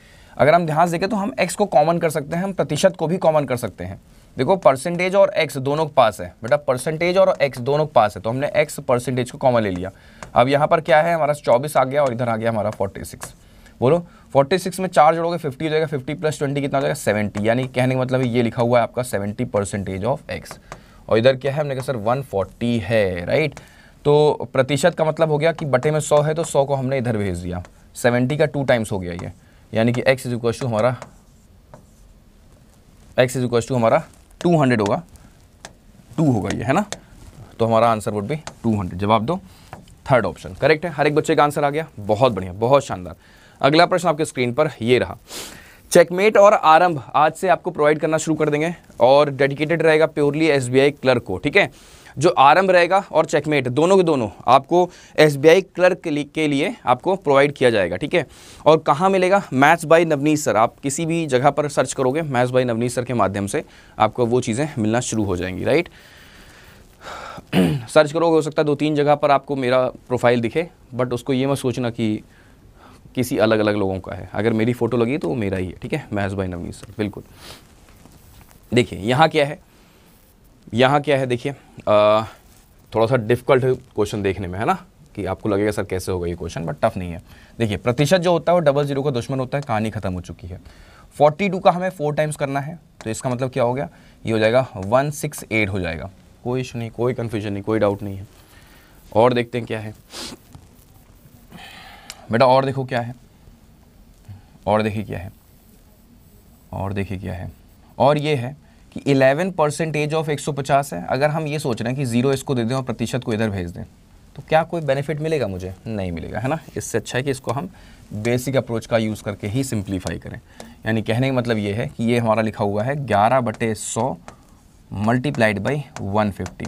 अगर हम ध्यान से देखें तो हम एक्स को कॉमन कर सकते हैं हम प्रतिशत को भी कॉमन कर सकते हैं देखो परसेंटेज और एक्स दोनों के पास है बेटा परसेंटेज और एक्स दोनों के पास है तो हमने एक्स परसेंटेज को कॉमन ले लिया अब यहाँ पर क्या है हमारा चौबीस आ गया और इधर आ गया हमारा फोर्टी सिक्स बोलो 46 में चार जोड़ोगे 50 हो जाएगा 50 प्लस ट्वेंटी कितना हो जाएगा 70 यानी कहने का मतलब ये लिखा हुआ है आपका 70 परसेंटेज ऑफ एक्स और इधर क्या है हमने कहा सर फोर्टी है राइट तो प्रतिशत का मतलब हो गया कि बटे में सौ है तो सौ को हमने इधर भेज दिया सेवेंटी का टू टाइम्स हो गया ये यानी कि एक्स इज इक्व टू हमारा एक्स इज इक्व टू हमारा टू हंड्रेड होगा टू होगा ये है ना तो हमारा answer would be two hundred जवाब दो थर्ड ऑप्शन करेक्ट है हर एक बच्चे का आंसर आ गया बहुत बढ़िया बहुत शानदार अगला प्रश्न आपके स्क्रीन पर ये रहा चेकमेट और आरंभ आज से आपको प्रोवाइड करना शुरू कर देंगे और डेडिकेटेड रहेगा प्योरली एस क्लर्क को ठीक है जो आरंभ रहेगा और चेकमेट दोनों के दोनों आपको एस क्लर्क के लिए आपको प्रोवाइड किया जाएगा ठीक है और कहाँ मिलेगा मैथ्स बाई नवनीत सर आप किसी भी जगह पर सर्च करोगे मैथ्स बाई नवनीत सर के माध्यम से आपको वो चीज़ें मिलना शुरू हो जाएंगी राइट सर्च करोगे हो सकता है दो तीन जगह पर आपको मेरा प्रोफाइल दिखे बट उसको ये मत सोचना कि किसी अलग अलग लोगों का है अगर मेरी फ़ोटो लगी तो वो मेरा ही है ठीक है मैज भाई नवनीत सर बिल्कुल देखिए यहाँ क्या है यहाँ क्या है देखिए थोड़ा सा डिफिकल्ट क्वेश्चन देखने में है ना कि आपको लगेगा सर कैसे होगा ये क्वेश्चन बट टफ नहीं है देखिए प्रतिशत जो होता है वो डबल जीरो का दुश्मन होता है कहानी खत्म हो चुकी है 42 का हमें फोर टाइम्स करना है तो इसका मतलब क्या हो गया ये हो जाएगा 168 हो जाएगा कोई इशू नहीं कोई कन्फ्यूजन नहीं कोई डाउट नहीं है और देखते हैं क्या है बेटा और देखो क्या है और देखिए क्या है और देखिए क्या है और ये है कि 11 परसेंटेज ऑफ 150 है अगर हम ये सोच रहे हैं कि ज़ीरो इसको दे दें और प्रतिशत को इधर भेज दें तो क्या कोई बेनिफिट मिलेगा मुझे नहीं मिलेगा है ना इससे अच्छा है कि इसको हम बेसिक अप्रोच का यूज़ करके ही सिंप्लीफाई करें यानी कहने का मतलब ये है कि ये हमारा लिखा हुआ है ग्यारह बटे सौ मल्टीप्लाइड बाई वन फिफ्टी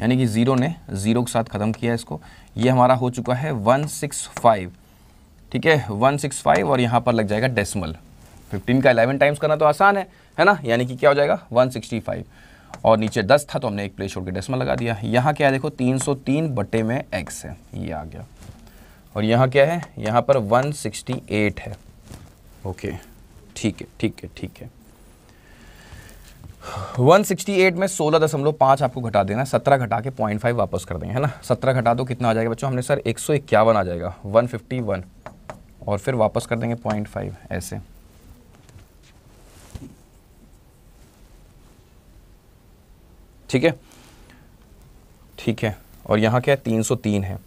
यानी कि ज़ीरो ने ज़ीरो के साथ ख़त्म किया इसको ये हमारा हो चुका है वन सिक्स फाइव ठीक है वन सिक्स फाइव और यहाँ पर लग जाएगा डेसिमल फिफ्टीन का इलेवन टाइम्स करना तो आसान है है ना यानी कि क्या हो जाएगा वन सिक्सटी फाइव और नीचे दस था तो हमने एक प्लेस छोड़ के डेसिमल लगा दिया यहाँ क्या है देखो तीन सौ तीन बटे में एक्स है ये आ गया और यहाँ क्या है यहाँ पर वन सिक्सटी एट है ओके ठीक है ठीक है ठीक है 168 में सोलह दशमलव पाँच आपको घटा देना सत्रह घटा के पॉइंट फाइव वापस कर देंगे है ना सत्रह घटा दो कितना आ जाएगा बच्चों हमने सर एक सौ इक्यावन आ जाएगा 151 और फिर वापस कर देंगे पॉइंट फाइव ऐसे ठीक है ठीक है और यहाँ क्या है तीन सौ तीन है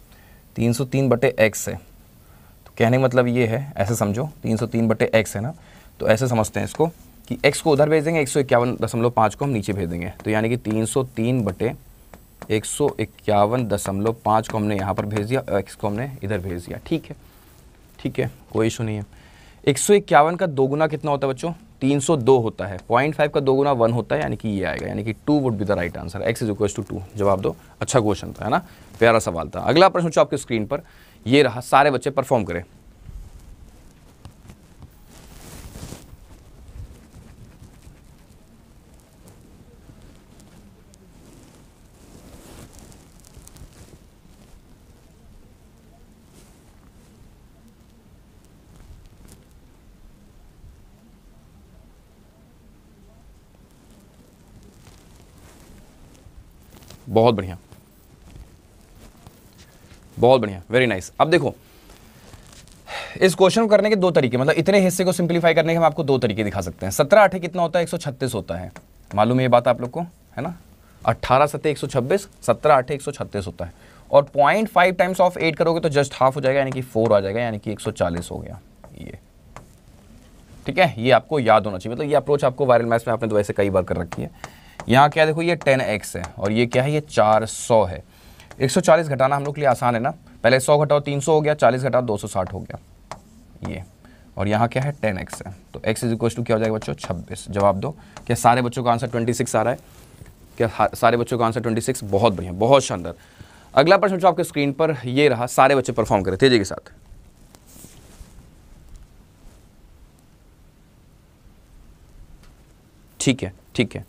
तीन सौ तीन बटे एक्स है तो कहने का मतलब ये है ऐसे समझो तीन सौ तीन बटे एक्स है ना तो ऐसे समझते हैं इसको कि एक्स को उधर भेज देंगे एक सौ इक्यावन दशमलव पाँच को हम नीचे भेज देंगे तो यानी कि तीन सौ तीन बटे एक सौ इक्यावन दशमलव पाँच को हमने यहाँ पर भेज दिया एक्स को हमने इधर भेज दिया ठीक है ठीक है कोई इशू नहीं है एक सौ इक्यावन का दोगुना कितना होता है बच्चों 302 होता है पॉइंट फाइव का दो गुना वन होता है यानी कि ये आएगा यानी कि two would be the right answer X is equal to two जवाब दो अच्छा क्वेश्चन था है ना प्यारा सवाल था अगला प्रश्न पूछो आपके स्क्रीन पर ये रहा सारे बच्चे परफॉर्म करें बहुत बढ़िया बहुत बढ़िया वेरी नाइस अब देखो इस क्वेश्चन को करने के दो तरीके मतलब इतने हिस्से को सिंप्लीफाई करने के हम आपको दो तरीके दिखा सकते हैं सत्रह आठे कितना होता है एक सौ छत्तीस होता है मालूम है ये बात आप लोग को है ना अट्ठारह सत्ते एक सौ छब्बीस सत्रह अठे एक सौ छत्तीस होता है और point five times of eight करोगे तो जस्ट हाफ हो जाएगा यानी कि फोर आ जाएगा यानी कि एक सौ चालीस हो गया ये ठीक है ये आपको याद होना चाहिए मतलब ये अप्रोच आपको वायरल मैथ्स में आपने तो वैसे कई बार कर रखी है यहाँ क्या देखो ये टेन एक्स है और ये क्या है ये चार सौ है एक सौ चालीस घटाना हम लोग के लिए आसान है ना पहले सौ घटाओ तीन सौ हो गया चालीस घटाओ दो सौ साठ हो गया ये और यहाँ क्या है टेन एक्स है तो एक्स इज इक्वल टू क्या हो जाएगा बच्चों छब्बीस जवाब दो क्या सारे बच्चों का आंसर ट्वेंटी सिक्स आ रहा है क्या सारे बच्चों का आंसर ट्वेंटी सिक्स बहुत बढ़िया बहुत शानदार अगला प्रश्न जो आपके स्क्रीन पर ये रहा सारे बच्चे परफॉर्म करें तेजी के साथ ठीक है ठीक है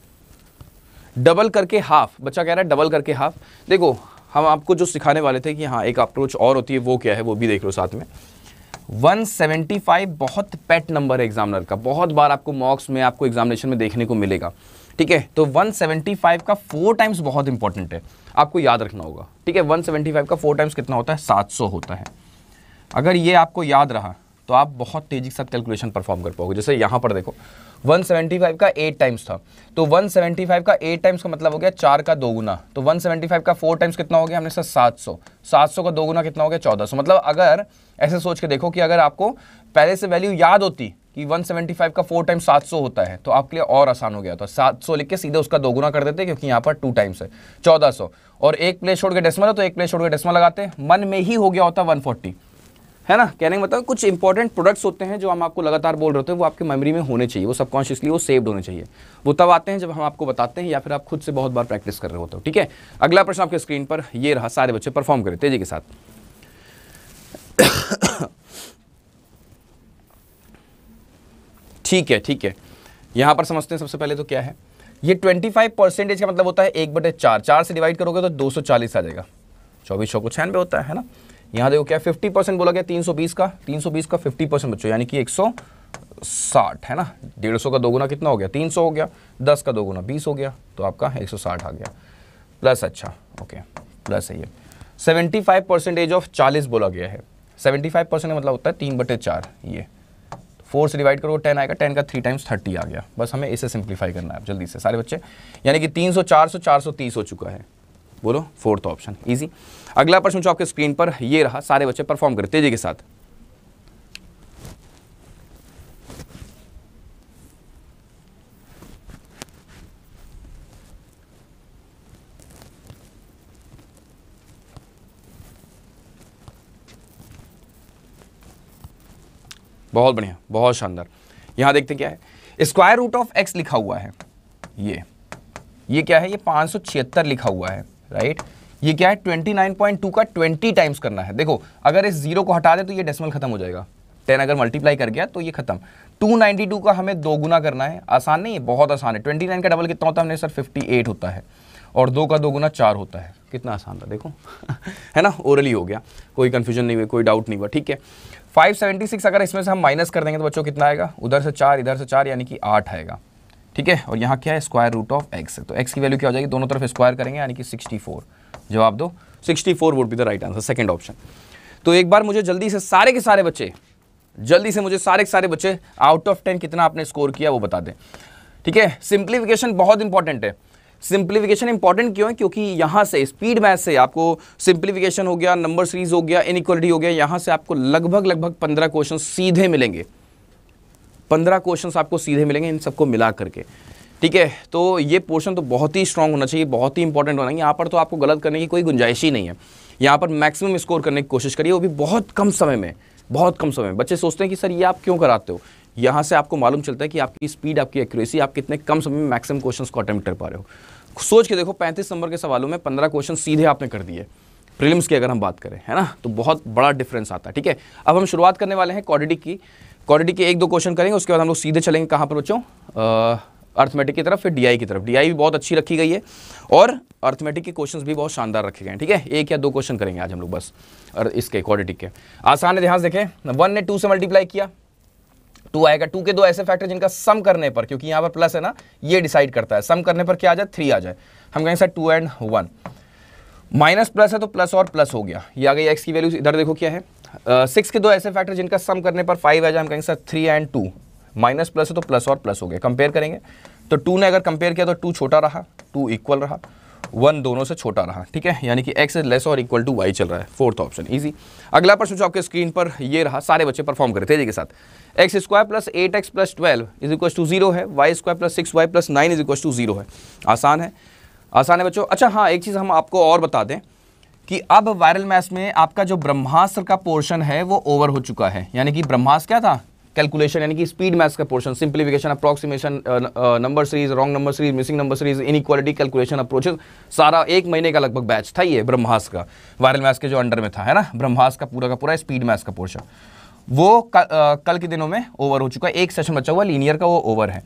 डबल करके हाफ बच्चा कह रहा है डबल करके हाफ देखो हम आपको जो सिखाने वाले थे कि हाँ एक अप्रोच और होती है वो क्या है वो भी देख लो साथ में 175 बहुत पेट नंबर है एग्जामिनर का बहुत बार आपको मॉक्स में आपको एग्जामिनेशन में देखने को मिलेगा ठीक है तो 175 का फोर टाइम्स बहुत इंपॉर्टेंट है आपको याद रखना होगा ठीक है 175 का फोर टाइम्स कितना होता है 700 होता है अगर ये आपको याद रहा तो आप बहुत तेज़ी के साथ कैलकुलेशन परफॉर्म कर पाओगे जैसे यहाँ पर देखो 175 का एट टाइम्स था तो 175 का एट टाइम्स का मतलब हो गया चार का दो गुना तो 175 का फोर टाइम्स कितना हो गया हमने सर 700 700 का दो गुना कितना हो गया 1400 मतलब अगर ऐसे सोच के देखो कि अगर आपको पहले से वैल्यू याद होती कि 175 का फोर टाइम्स 700 होता है तो आपके लिए और आसान हो गया था तो सौ लिख के सीधे उसका दोगुना कर देते क्योंकि यहाँ पर टू टाइम्स है सौ और एक प्लेस छोड़ के डेसिमल है तो एक प्लेस छोड़ के डेसिमल लगाते मन में ही हो गया होता फोर्टी है ना कहने का मतलब कुछ इंपॉर्टेंट प्रोडक्ट्स होते हैं जो हम आपको लगातार बोल रहे होते हैं वो आपके मेमोरी में होने चाहिए वो सबकॉन्शियसली वो सेव्ड होने चाहिए वो तब आते हैं जब हम आपको बताते हैं या फिर आप खुद से बहुत बार प्रैक्टिस कर रहे होते हो ठीक है अगला प्रश्न आपके स्क्रीन पर ये रहा सारे बच्चे परफॉर्म करें तेजी के साथ ठीक है ठीक है यहाँ पर समझते हैं सबसे पहले तो क्या है ये 25 परसेंटेज का मतलब होता है एक बटे चार चार से डिवाइड करोगे तो 240 आ जाएगा चौबीस सौ को छियानवे होता है ना यहाँ देखो क्या फिफ्टी परसेंट बोला गया तीन सौ बीस का तीन सौ बीस का फिफ्टी परसेंट बच्चों यानी कि एक सौ साठ है ना डेढ़ सौ का दोगुना कितना हो गया तीन सौ हो गया दस का दोगुना बीस हो गया तो आपका एक सौ साठ आ गया प्लस अच्छा ओके प्लस है ये सेवेंटी फाइव परसेंटेज ऑफ चालीस बोला गया है सेवेंटी फाइव परसेंट मतलब होता है तीन बटे चार ये फोर से डिवाइड करो टेन आएगा टेन का थ्री टाइम्स थर्टी आ गया बस हमें इसे सिंप्लीफाई करना है जल्दी से सारे बच्चे यानी कि तीन सौ चार सौ चार सौ तीस हो चुका है बोलो फोर्थ ऑप्शन ईजी अगला प्रश्न जो आपके स्क्रीन पर ये रहा सारे बच्चे परफॉर्म करें तेजी के साथ बहुत बढ़िया बहुत शानदार यहां देखते क्या है स्क्वायर रूट ऑफ एक्स लिखा हुआ है ये ये क्या है ये पांच लिखा हुआ है राइट ये क्या है ट्वेंटी नाइन पॉइंट टू का ट्वेंटी टाइम्स करना है देखो अगर इस जीरो को हटा दे तो ये डेसिमल खत्म हो जाएगा टेन अगर मल्टीप्लाई कर गया तो ये खत्म 292 का हमें दो गुना करना है आसान नहीं है बहुत आसान है 29 का डबल कितना होता है हमने सर 58 होता है और दो का दो गुना चार होता है कितना आसान था देखो है ना ओरली हो गया कोई कन्फ्यूजन नहीं हुई कोई डाउट नहीं हुआ ठीक है 576 अगर इसमें से हम माइनस कर देंगे तो बच्चों कितना आएगा उधर से चार इधर से चार यानी कि आठ आएगा ठीक है और यहाँ क्या है स्क्वायर रूट ऑफ एक्स तो एक्स की वैल्यू क्या हो जाएगी दोनों तरफ स्क्वायर करेंगे यानी कि सिक्सटी फोर जवाब दो 64 would be the right answer second option तो एक बार मुझे जल्दी से सारे के सारे बच्चे जल्दी से मुझे सारे के सारे बच्चे आउट ऑफ टेन कितना आपने स्कोर किया वो बता दें ठीक है सिंप्लीफिकेशन बहुत इंपॉर्टेंट है सिंप्लीफिकेशन इंपॉर्टेंट क्यों है क्योंकि यहाँ से स्पीड मैथ से आपको सिंप्लीफिकेशन हो गया नंबर सीरीज हो गया इनक्वलिटी हो गया यहाँ से आपको लगभग लगभग पंद्रह क्वेश्चन सीधे मिलेंगे पंद्रह क्वेश्चन आपको सीधे मिलेंगे इन सबको मिला करके ठीक है तो ये पोर्शन तो बहुत ही स्ट्रांग होना चाहिए बहुत ही इंपॉर्टेंट होना है यहाँ पर तो आपको गलत करने की कोई गुंजाइश ही नहीं है यहाँ पर मैक्सिमम स्कोर करने की कोशिश करिए वो भी बहुत कम समय में बहुत कम समय में बच्चे सोचते हैं कि सर ये आप क्यों कराते हो यहाँ से आपको मालूम चलता है कि आपकी स्पीड आपकी एक्यूरेसी आप कितने कम समय में मैक्सिमम क्वेश्चन को अटैम्प्ट कर पा रहे हो सोच के देखो पैंतीस नंबर के सवालों में पंद्रह क्वेश्चन सीधे आपने कर दिए प्रीलिम्स की अगर हम बात करें है ना तो बहुत बड़ा डिफरेंस आता है ठीक है अब हम शुरुआत करने वाले हैं क्वाडिटी की क्वाडिटी के एक दो क्वेश्चन करेंगे उसके बाद हम लोग सीधे चलेंगे कहाँ पर बच्चों अर्थमेटिक की तरफ फिर डीआई की तरफ डीआई भी बहुत अच्छी रखी गई है और अर्थमेटिक के क्वेश्चंस भी बहुत शानदार रखे गए हैं ठीक है एक या दो क्वेश्चन करेंगे आज हम लोग बस और इसके क्वालिटी के आसान है ध्यान देखें वन ने टू से मल्टीप्लाई किया टू आएगा टू के दो ऐसे फैक्टर जिनका सम करने पर क्योंकि यहाँ पर प्लस है ना ये डिसाइड करता है सम करने पर क्या आ जाए थ्री आ जाए हम कहेंगे sir two and one minus plus है तो प्लस और प्लस हो गया ये आ गई एक्स की वैल्यू इधर देखो क्या है सिक्स uh, के दो ऐसे फैक्टर जिनका सम करने पर फाइव आ जाए हम कहेंगे sir three and two minus plus है तो प्लस और प्लस हो गया कंपेयर करेंगे तो टू ने अगर कंपेयर किया तो टू छोटा रहा टू इक्वल रहा वन दोनों से छोटा रहा ठीक है यानी कि एक्स लेस और इक्वल टू वाई चल रहा है फोर्थ ऑप्शन इजी अगला प्रश्न जो आपके स्क्रीन पर ये रहा सारे बच्चे परफॉर्म करें तेजी के साथ X square plus eight X plus twelve is equal to zero है Y square plus six Y plus nine is equal to zero है आसान है आसान है बच्चों अच्छा हाँ एक चीज़ हम आपको और बता दें कि अब वायरल मैथ्स में आपका जो ब्रह्मास्त्र का पोर्शन है वो ओवर हो चुका है यानी कि ब्रह्मास्त्र क्या था कैलकुलेशन यानी कि स्पीड मैथ्स का portion simplification approximation number series wrong number series missing number series equality calculation approaches सारा एक महीने का लगभग बैच था ये ब्रह्मास का वायरल मैथ्स के जो अंडर में था है ना ब्रह्मास का पूरा का पूरा स्पीड मैथ्स का पोर्शन वो uh, कल के दिनों में ओवर हो चुका है एक सेशन बचा हुआ लीनियर का वो ओवर है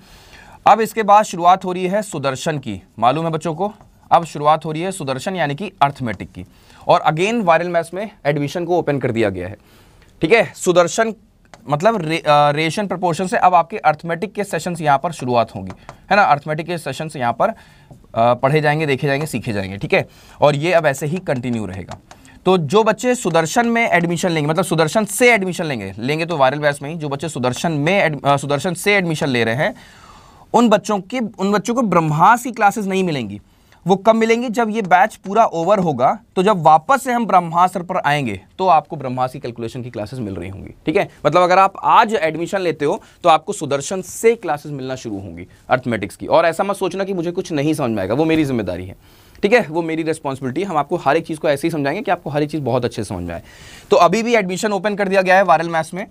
अब इसके बाद शुरुआत हो रही है सुदर्शन की मालूम है बच्चों को अब शुरुआत हो रही है सुदर्शन यानी कि अर्थमेटिक की और अगेन वायरल मैथ्स में एडमिशन को ओपन कर दिया गया है ठीक है सुदर्शन मतलब रे, रेशन प्रपोर्शन से अब आपके अर्थमेटिक के सेशंस यहाँ पर शुरुआत होंगी है ना अर्थमेटिक के सेशंस यहाँ पर uh, पढ़े जाएंगे देखे जाएंगे सीखे जाएंगे ठीक है और ये अब ऐसे ही कंटिन्यू रहेगा तो जो बच्चे सुदर्शन में एडमिशन लेंगे मतलब सुदर्शन से एडमिशन लेंगे लेंगे तो वायरल वैस में ही जो बच्चे सुदर्शन में आ, uh, सुदर्शन से एडमिशन ले रहे हैं उन बच्चों की उन बच्चों को ब्रह्मास की क्लासेस नहीं मिलेंगी वो कब मिलेंगी जब ये बैच पूरा ओवर होगा तो जब वापस से हम ब्रह्मास्त्र पर आएंगे तो आपको ब्रह्मास्त्र की कैलकुलेशन की क्लासेस मिल रही होंगी ठीक है मतलब अगर आप आज एडमिशन लेते हो तो आपको सुदर्शन से क्लासेस मिलना शुरू होंगी अर्थमेटिक्स की और ऐसा मत सोचना कि मुझे कुछ नहीं समझ में आएगा वो मेरी जिम्मेदारी है ठीक है वो मेरी रिस्पॉन्सिबिलिटी हम आपको हर एक चीज़ को ऐसे ही समझाएंगे कि आपको हर एक चीज़ बहुत अच्छे से समझ में आए तो अभी भी एडमिशन ओपन कर दिया गया है वायरल मैथ्स में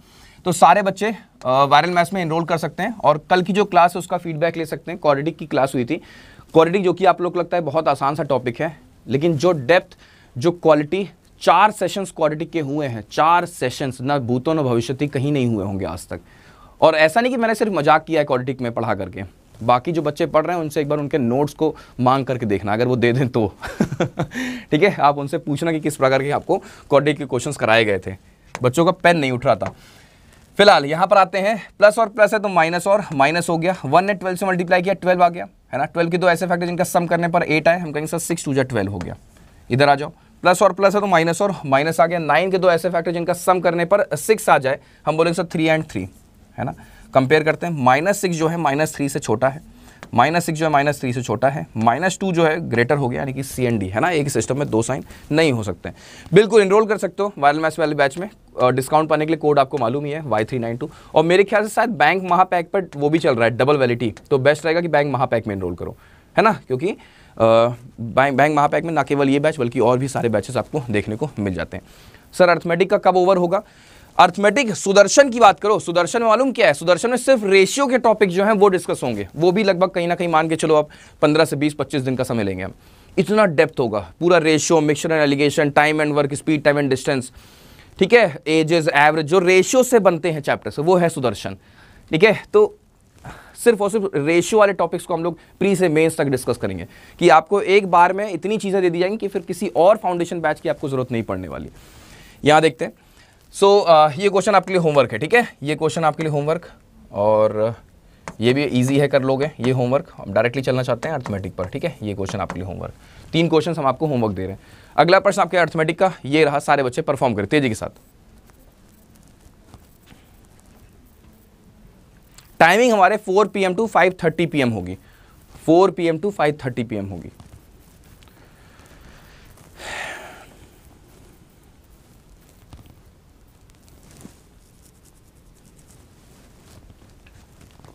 तो सारे बच्चे वायरल मैथ्स में इनरोल कर सकते हैं और कल की जो क्लास है उसका फीडबैक ले सकते हैं क्वालिटी की क्लास हुई थी क्वालिटी जो कि आप लोग लगता है बहुत आसान सा टॉपिक है लेकिन जो डेप्थ जो क्वालिटी चार सेशंस क्वालिटी के हुए हैं चार सेशंस ना भूतों ना भविष्य कहीं नहीं हुए होंगे आज तक और ऐसा नहीं कि मैंने सिर्फ मजाक किया है क्वालिटी में पढ़ा करके बाकी जो बच्चे पढ़ रहे हैं उनसे एक बार उनके नोट्स को मांग करके देखना अगर वो दे दें तो ठीक है आप उनसे पूछना कि किस प्रकार के आपको क्वालिटी के क्वेश्चन कराए गए थे बच्चों का पेन नहीं उठ रहा था फिलहाल यहाँ पर आते हैं प्लस और प्लस है तो माइनस और माइनस हो गया वन ने ट्वेल्व से मल्टीप्लाई किया ट्वेल्व आ गया है ना ट्वेल्व के दो ऐसे फैक्टर जिनका सम करने पर एट आए हम कहेंगे सर सिक्स टू जै ट्वेल्व हो गया इधर आ जाओ प्लस और प्लस है तो माइनस और माइनस आ गया नाइन के दो ऐसे फैक्टर जिनका सम करने पर सिक्स आ जाए हम बोलेंगे सर थ्री एंड थ्री है ना कंपेयर करते हैं माइनस सिक्स जो है माइनस थ्री से छोटा है माइनस सिक्स जो है माइनस थ्री से छोटा है माइनस टू जो है ग्रेटर हो गया यानी कि सी एन डी है ना एक सिस्टम में दो साइन नहीं हो सकते बिल्कुल इनरोल कर सकते हो वायरल मैथ्स वाले बैच में डिस्काउंट पाने के लिए कोड आपको मालूम ही है वाई थ्री नाइन टू और मेरे ख्याल से शायद बैंक महापैक पर वो भी चल रहा है डबल वैलिटी तो बेस्ट रहेगा कि बैंक महापैक में इनरोल करो है ना क्योंकि बैंक बैंक महापैक में ना केवल ये बैच बल्कि और भी सारे बैचेस आपको देखने को मिल जाते हैं सर अर्थमेटिक का कब ओवर होगा अर्थमेटिक सुदर्शन की बात करो सुदर्शन मालूम क्या है सुदर्शन में सिर्फ रेशियो के टॉपिक जो हैं वो डिस्कस होंगे वो भी लगभग कहीं ना कहीं मान के चलो आप 15 से 20 25 दिन का समय लेंगे हम इतना डेप्थ होगा पूरा ratio mixture and alligation time and work speed time and distance ठीक है एजेस एवरेज जो रेशियो से बनते हैं चैप्टर्स वो है सुदर्शन ठीक है तो सिर्फ और सिर्फ रेशियो वाले टॉपिक्स को हम लोग प्री से मेन्स तक डिस्कस करेंगे कि आपको एक बार में इतनी चीज़ें दे दी जाएंगी कि फिर किसी और फाउंडेशन बैच की आपको ज़रूरत नहीं पड़ने वाली यहाँ देखते हैं सो so, uh, ये क्वेश्चन आपके लिए होमवर्क है ठीक है ये क्वेश्चन आपके लिए होमवर्क और uh, ये भी इजी है कर लोगे ये होमवर्क हम डायरेक्टली चलना चाहते हैं अर्थमेटिक पर ठीक है ये क्वेश्चन आपके लिए होमवर्क तीन क्वेश्चन हम आपको होमवर्क दे रहे हैं अगला प्रश्न आपके अर्थमेटिक का ये रहा सारे बच्चे परफॉर्म करें तेजी के साथ टाइमिंग हमारे 4 एम टू 5:30 थर्टी होगी 4 एम टू 5:30 थर्टी होगी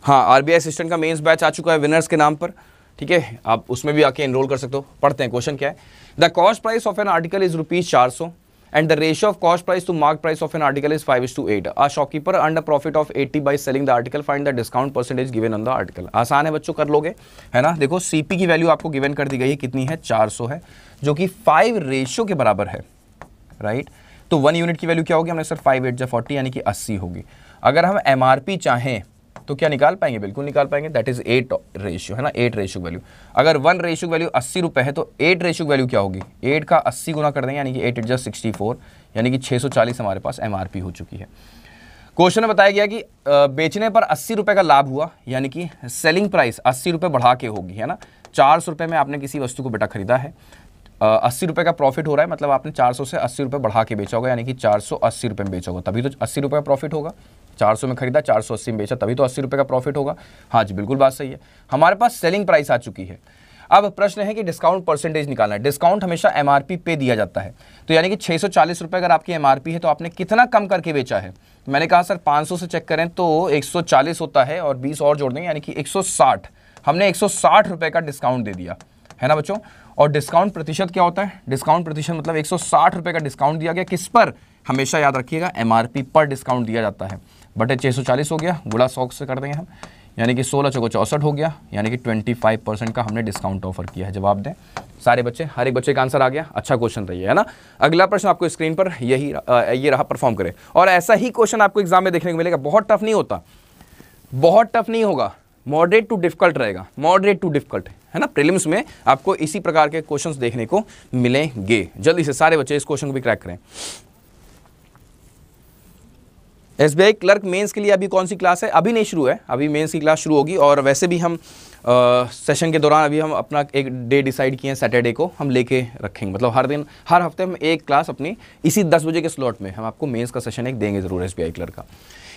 हाँ आरबीआई असिस्टेंट का मेन्स बैच आ चुका है विनर्स के नाम पर ठीक है आप उसमें भी आके इनरोल कर सकते हो पढ़ते हैं क्वेश्चन क्या है the cost price of an article is rupees चार सौ and the ratio of cost price to mark price of an article is five is to eight a shopkeeper under profit of eighty by selling the article find the discount percentage given on the article आसान है बच्चों कर लोगे है ना देखो CP की value आपको गिवन कर दी गई है कितनी है चार सौ है जो कि फाइव रेशियो के बराबर है राइट right? तो वन यूनिट की वैल्यू क्या होगी हमने सर फाइव एट जो फोर्टी यानी कि अस्सी होगी अगर हम एम चाहें तो क्या निकाल पाएंगे बिल्कुल निकाल पाएंगे दैट इज एट रेशियो है ना एट रेशियो वैल्यू अगर वन रेशियो वैल्यू अस्सी रुपये है तो एट रेशियो वैल्यू क्या होगी एट का अस्सी गुना कर देंगे यानी कि एट एट सिक्सटी फोर यानी कि छः सौ चालीस हमारे पास एम आर पी हो चुकी है क्वेश्चन में बताया गया कि बेचने पर अस्सी रुपये का लाभ हुआ यानी कि सेलिंग प्राइस अस्सी रुपये बढ़ा के होगी है ना चार सौ रुपये में आपने किसी वस्तु को बेटा खरीदा है अस्सी रुपये का प्रॉफिट हो रहा है मतलब आपने चार सौ से अस्सी रुपये बढ़ा के बेचा होगा यानी कि चार सौ अस्सी रुपये में बेचा होगा तभी तो अस्सी रुपये का प्रॉफिट होगा 400 में खरीदा 480 में बेचा तभी तो अस्सी रुपये का प्रॉफिट होगा हाँ जी बिल्कुल बात सही है हमारे पास सेलिंग प्राइस आ चुकी है अब प्रश्न है कि डिस्काउंट परसेंटेज निकालना है डिस्काउंट हमेशा एम पे दिया जाता है तो यानी कि छः रुपये अगर आपकी एम है तो आपने कितना कम करके बेचा है तो मैंने कहा सर सौ से चेक करें तो चालीस होता है और बीस और जोड़ देंगे यानी कि साठ हमने साठ रुपये का डिस्काउंट दे दिया है ना बच्चों और डिस्काउंट प्रतिशत क्या होता है डिस्काउंट प्रतिशत मतलब साठ रुपये का डिस्काउंट दिया गया किस पर हमेशा याद रखिएगा एमआरपी पर डिस्काउंट दिया जाता है बटे छः सौ चालीस हो गया गुड़ा सॉक्स से कर देंगे हम यानी कि सोलह चौको चौंसठ हो गया यानी कि ट्वेंटी फाइव परसेंट का हमने डिस्काउंट ऑफर किया है जवाब दें सारे बच्चे हर एक बच्चे का आंसर आ गया अच्छा क्वेश्चन रही है ना अगला प्रश्न आपको स्क्रीन पर यही आ, ये रहा परफॉर्म करें और ऐसा ही क्वेश्चन आपको एग्जाम में देखने को मिलेगा बहुत टफ नहीं होता बहुत टफ नहीं होगा मॉडरेट टू डिफिकल्ट रहेगा मॉडरेट टू डिफिकल्ट है ना प्रीलिम्स में आपको इसी प्रकार के क्वेश्चंस देखने को मिलेंगे जल्दी से सारे बच्चे इस क्वेश्चन को भी क्रैक करें S B I clerk mains के लिए अभी कौन सी क्लास है अभी नहीं शुरू है अभी मेन्स की क्लास शुरू होगी और वैसे भी हम आ, सेशन के दौरान अभी हम अपना एक डे डिसाइड किए हैं सैटरडे को हम लेके रखेंगे मतलब हर दिन हर हफ्ते हम एक क्लास अपनी इसी दस बजे के स्लॉट में हम आपको मेन्स का सेशन एक देंगे ज़रूर एस बी आई क्लर्क का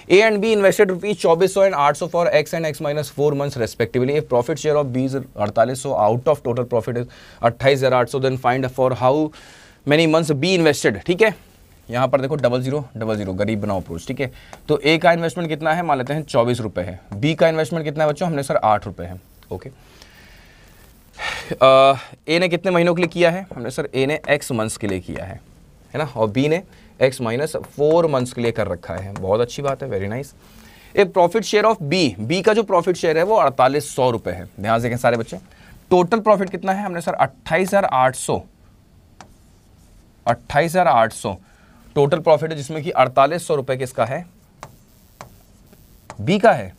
A and B invested rupees चौबीस सौ एंड आठ सौ for X and X minus four months respectively if profit share of B is अड़तालीस सौ out of total profit is अट्ठाईस हज़ार आठ सौ then find for how many months B invested ठीक है यहाँ पर देखो डबल जीरो डबल जीरो गरीब बनाओ अप्रोच ठीक है तो ए का इन्वेस्टमेंट कितना है मान लेते हैं चौबीस रुपये है बी का इन्वेस्टमेंट कितना है बच्चों हमने सर आठ रुपये है ओके ए ने कितने महीनों के लिए किया है हमने सर ए ने एक्स मंथ्स के लिए किया है है ना और बी ने एक्स माइनस फोर मंथ्स के लिए कर रखा है बहुत अच्छी बात है very nice A profit share of B B का जो प्रॉफिट शेयर है वो अड़तालीस सौ रुपये है ध्यान से देखें सारे बच्चे टोटल प्रॉफिट कितना है हमने सर अट्ठाईस हज़ार आठ सौ अट्ठाईस हज़ार आठ सौ टोटल प्रॉफिट है जिसमें कि अड़तालीस सौ रुपए किसका है बी का है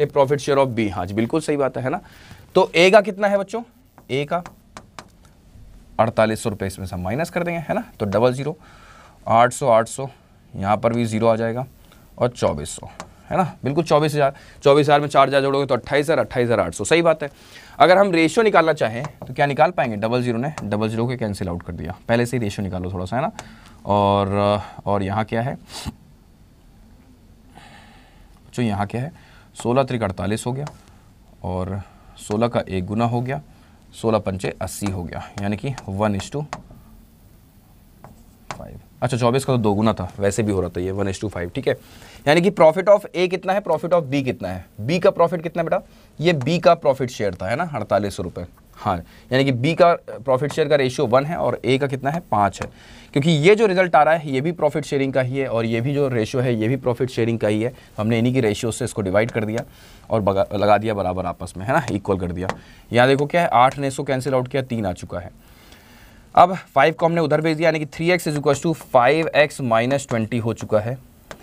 A profit share of B हाँ जी बिल्कुल सही बात है ना तो ए का कितना है बच्चों ए का अड़तालीस सौ रुपये इसमें से माइनस कर देंगे है ना तो डबल ज़ीरो आठ सौ आठ सौ यहाँ पर भी ज़ीरो आ जाएगा और चौबीस सौ है ना बिल्कुल चौबीस हज़ार चौबीस हज़ार में चार हज़ार जोड़ोगे तो अट्ठाईस हज़ार अट्ठाईस हज़ार आठ सौ सही बात है अगर हम रेशियो निकालना चाहें तो क्या निकाल पाएंगे डबल जीरो ने डबल जीरो के कैंसिल आउट कर दिया पहले से ही रेशियो निकालो थोड़ा सा है ना और और यहाँ क्या है जो यहाँ क्या है सोलह त्रिक अड़तालीस हो गया और सोलह का एक गुना हो गया सोलह पंचे अस्सी हो गया यानी कि वन इज टू फाइव अच्छा चौबीस का तो दो गुना था वैसे भी हो रहा था ये वन एस टू फाइव ठीक है यानी कि प्रॉफिट ऑफ ए कितना है प्रॉफिट ऑफ बी कितना है बी का प्रॉफिट कितना बेटा ये बी का प्रॉफिट शेयर था है ना अड़तालीस रुपये हाँ यानी कि बी का प्रॉफिट शेयर का रेशियो वन है और ए का कितना है पाँच है क्योंकि ये जो रिजल्ट आ रहा है ये भी प्रॉफिट शेयरिंग का ही है और ये भी जो रेशियो है ये भी प्रॉफिट शेयरिंग का ही है हमने इन्हीं की रेशियो से इसको डिवाइड कर दिया और लगा दिया बराबर आपस में है ना इक्वल कर दिया यहाँ देखो क्या है आठ ने इसको कैंसिल आउट किया तीन आ चुका है अब फाइव को हमने उधर भेज दिया यानी कि three X is equal to five X minus twenty हो चुका है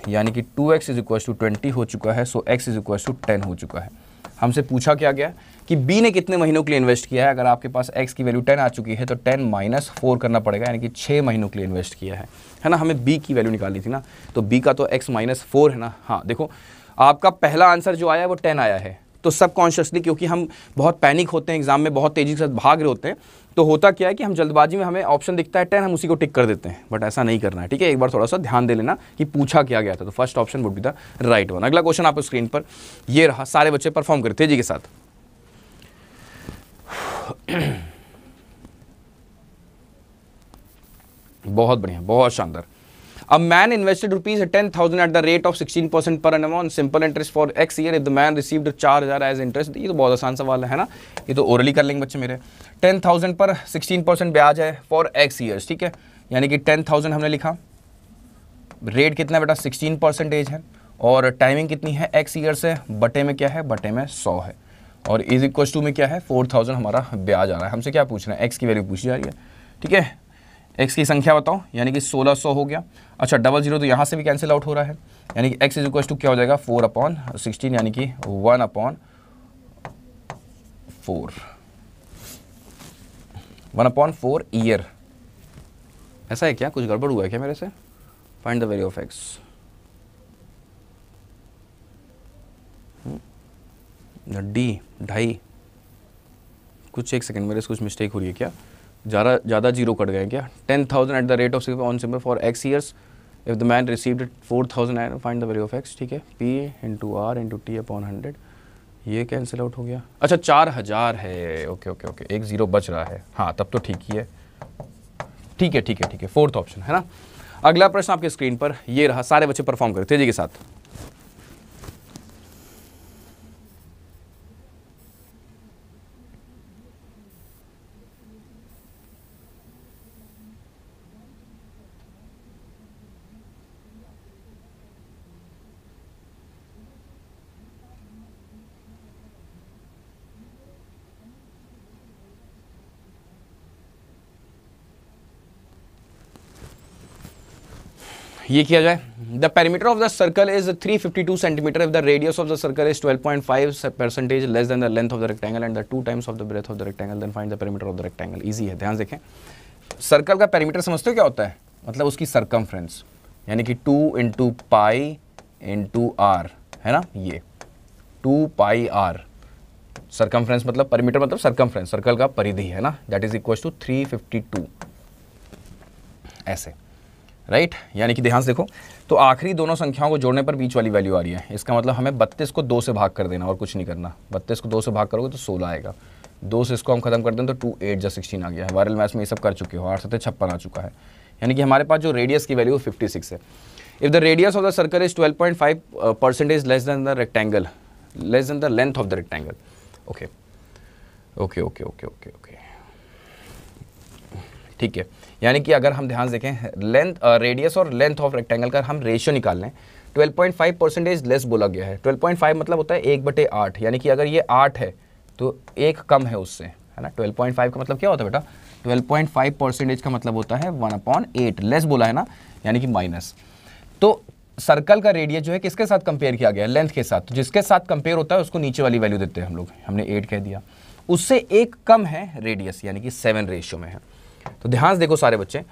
यानी कि two X is equal to twenty हो चुका है so X is equal to ten हो चुका है हमसे पूछा क्या गया कि बी ने कितने महीनों के लिए इन्वेस्ट किया है अगर आपके पास एक्स की वैल्यू टेन आ चुकी है तो टेन माइनस फोर करना पड़ेगा यानी कि छः महीनों के लिए इन्वेस्ट किया है है ना हमें बी की वैल्यू निकालनी थी ना तो बी का तो एक्स माइनस फोर है ना हाँ देखो आपका पहला आंसर जो आया है वो टेन आया है तो सबकॉन्शियसली क्योंकि हम बहुत पैनिक होते हैं एग्जाम में बहुत तेज़ी के साथ भाग रहे होते हैं तो होता क्या है कि हम जल्दबाजी में हमें ऑप्शन दिखता है टेन हम उसी को टिक कर देते हैं बट ऐसा नहीं करना है ठीक है एक बार थोड़ा सा ध्यान दे लेना कि पूछा क्या गया था तो first option would be the right one अगला क्वेश्चन आपको स्क्रीन पर ये रहा सारे बच्चे परफॉर्म करते तेजी के साथ बहुत बढ़िया बहुत शानदार A man invested rupees 10,000 at the rate of 16% per annum on simple interest for X year. If the man received 4,000 as interest, ये तो बहुत आसान सवाल है ना ये तो orally कर लेंगे बच्चे मेरे 10,000 पर 16% ब्याज है for X years, ठीक है यानी कि 10,000 हमने लिखा rate कितना बेटा 16 परसेंटेज है और टाइमिंग कितनी है एक्स ईयर से बटे में क्या है बटे में सौ है और इज इक्वल टू में क्या है फोर थाउजेंड हमारा ब्याज आ रहा है हमसे क्या पूछ रहे हैं एक्स की वैल्यू पूछी जा रही है ठीक है एक्स की संख्या बताओ यानी कि 1600 हो गया अच्छा डबल जीरो तो यहाँ से भी कैंसिल आउट हो रहा है यानी कि एक्स इज इक्वल टू क्या हो जाएगा फोर अपॉन सिक्सटीन यानी कि one upon four one upon four year ऐसा है क्या कुछ गड़बड़ हुआ है क्या मेरे से find the value of X D ढाई कुछ एक सेकंड मेरे से कुछ मिस्टेक हो रही है क्या ज़्यादा ज़्यादा जीरो कट गए क्या ten thousand at the rate of on simple for X years if the man received four thousand and find the value of X ठीक है P into R into T upon hundred ये cancel out हो गया अच्छा चार हज़ार है okay okay okay एक ज़ीरो बच रहा है हाँ तब तो ठीक ही है ठीक है ठीक है ठीक है फोर्थ ऑप्शन है ना अगला प्रश्न आपके स्क्रीन पर ये रहा सारे बच्चे परफॉर्म करते तेजी के साथ ये किया जाए the parameter of the circle is 352 centimetre if the radius of the circle is 12.5 percentage less than the length of the rectangle and the two times of the breadth of the rectangle then find the parameter of the rectangle easy है ध्यान देखें circle का parameter समझते हो क्या होता है मतलब उसकी सर्कम्फ्रेंस यानी कि two into pi into R है ना ये टू पाई आर सर्कम्फ्रेंस मतलब परिमीटर मतलब सरकम सर्कल का परिधि है ना that is equal to three fifty two ऐसे राइट यानी कि ध्यान से देखो तो आखिरी दोनों संख्याओं को जोड़ने पर बीच वाली वैल्यू आ रही है इसका मतलब हमें बत्तीस को दो से भाग कर देना और कुछ नहीं करना बत्तीस को दो से भाग करोगे तो सोलह आएगा दो से इसको हम खत्म कर दें तो टू एट जो सिक्सटीन आ गया है वायरल मैथ्स में ये सब कर चुके हो आठ सत्य छप्पन आ चुका है यानी कि हमारे पास जो रेडियस की वैल्यू फिफ्टी सिक्स है if the radius of the circle is twelve point five percentage less than the rectangle less than the length of the rectangle okay okay okay okay okay okay ठीक है यानी कि अगर हम ध्यान देखें length radius और लेंथ ऑफ रेक्टेंगल का हम रेशियो निकाल लें 12.5 परसेंटेज लेस बोला गया है 12.5 मतलब होता है एक बटे आठ यानी कि अगर ये आठ है तो एक कम है उससे है ना 12.5 का मतलब क्या होता है बेटा 12.5 परसेंटेज का मतलब होता है वन अपॉन एट लेस बोला है ना यानी कि माइनस तो सर्कल का रेडियस जो है किसके साथ कंपेयर किया गया है लेंथ के साथ तो जिसके साथ कंपेयर होता है उसको नीचे वाली वैल्यू देते हैं हम लोग हमने एट कह दिया उससे एक कम है रेडियस यानी कि सेवन रेशियो में है तो ध्यान से देखो सारे बच्चे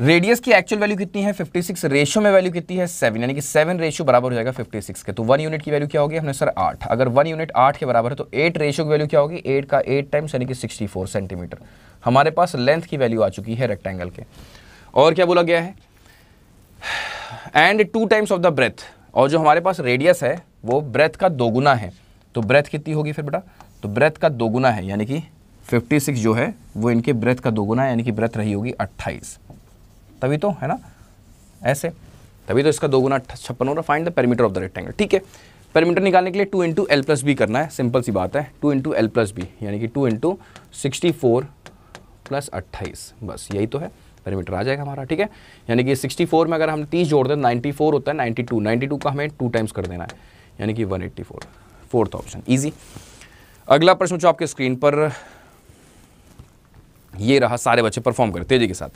रेडियस की एक्चुअल वैल्यू कितनी है 56 रेशो में वैल्यू कितनी है 7 यानी कि 7 रेशो बराबर हो जाएगा 56 के तो वन यूनिट की वैल्यू क्या होगी हमने सर 8 अगर वन यूनिट 8 के बराबर है तो 8 रेशो की वैल्यू क्या होगी 8 का 8 टाइम्स यानी कि 64 सेंटीमीटर हमारे पास लेंथ की वैल्यू आ चुकी है रेक्टेंगल के और क्या बोला गया है and two times of the breadth और जो हमारे पास रेडियस है वो ब्रेथ का दोगुना है तो ब्रेथ कितनी होगी फिर बेटा तो ब्रेथ का दोगुना है यानी कि 56 जो है वो इनके ब्रेथ का दोगुना यानी कि ब्रेथ रही होगी 28 तभी तो है ना ऐसे तभी तो इसका दोगुना छप्पन हो रहा find the perimeter of the rectangle ठीक है पेरीमीटर निकालने के लिए two into L plus B करना है सिंपल सी बात है two into L plus B यानी कि two into sixty four plus अट्ठाईस बस यही तो है पेरीमीटर आ जाएगा हमारा ठीक है यानी कि 64 में अगर हम 30 जोड़ दें 94 होता है 92 92 का हमें टू टाइम्स कर देना है यानी कि 184 फोर्थ ऑप्शन ईजी अगला प्रश्न जो आपके स्क्रीन पर ये रहा सारे बच्चे परफॉर्म करें तेजी के साथ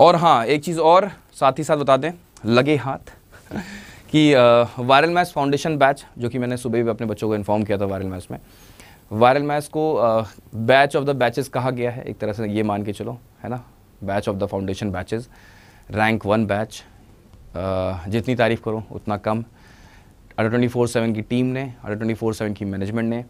और हाँ एक चीज़ और साथ ही साथ बता दें लगे हाथ कि वायरल मैच फाउंडेशन बैच जो कि मैंने सुबह भी अपने बच्चों को इन्फॉर्म किया था वायरल मैच में वायरल मैच को बैच ऑफ द बैचेस कहा गया है एक तरह से ये मान के चलो है ना batch of the foundation batches rank one batch जितनी तारीफ़ करो उतना कम अडर ट्वेंटी फोर सेवन की टीम ने अडर ट्वेंटी फोर सेवन की मैनेजमेंट ने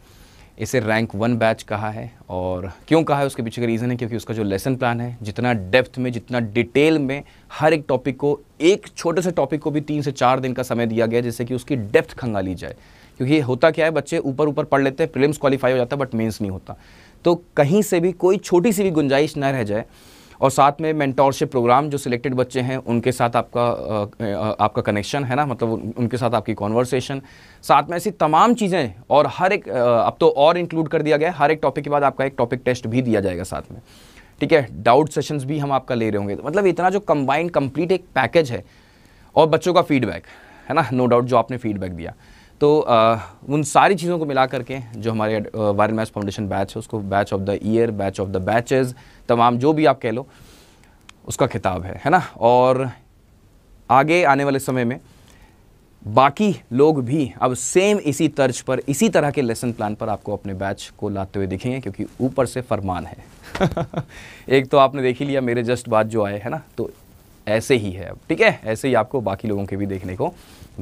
इसे रैंक वन बैच कहा है और क्यों कहा है उसके पीछे का रीज़न है क्योंकि उसका जो लेसन प्लान है जितना डेप्थ में जितना डिटेल में हर एक टॉपिक को एक छोटे से टॉपिक को भी तीन से चार दिन का समय दिया गया जिससे कि उसकी डेप्थ खंगाली जाए क्योंकि होता क्या है बच्चे ऊपर ऊपर पढ़ लेते हैं प्रिलिम्स क्वालिफाई हो जाता है बट मेन्स नहीं होता तो कहीं से भी कोई छोटी सी भी गुंजाइश ना रह जाए और साथ में मैंटोरशिप प्रोग्राम जो सिलेक्टेड बच्चे हैं उनके साथ आपका आपका कनेक्शन है ना मतलब उनके साथ आपकी कॉन्वर्सेशन साथ में ऐसी तमाम चीज़ें और हर एक अब तो और इंक्लूड कर दिया गया हर एक टॉपिक के बाद आपका एक टॉपिक टेस्ट भी दिया जाएगा साथ में ठीक है डाउट सेशंस भी हम आपका ले रहे होंगे मतलब इतना जो कंबाइंड कंप्लीट एक पैकेज है और बच्चों का फीडबैक है ना नो डाउट जो आपने फीडबैक दिया तो आ, उन सारी चीज़ों को मिला करके जो हमारे वायरल मैथ फाउंडेशन बैच है उसको batch of the year batch of the batches तमाम जो भी आप कह लो उसका खिताब है है ना और आगे आने वाले समय में बाकी लोग भी अब सेम इसी तर्ज पर इसी तरह के लेसन प्लान पर आपको अपने बैच को लाते हुए दिखेंगे क्योंकि ऊपर से फरमान है एक तो आपने देख ही लिया मेरे जस्ट बाद जो आए है ना तो ऐसे ही है अब ठीक है ऐसे ही आपको बाकी लोगों के भी देखने को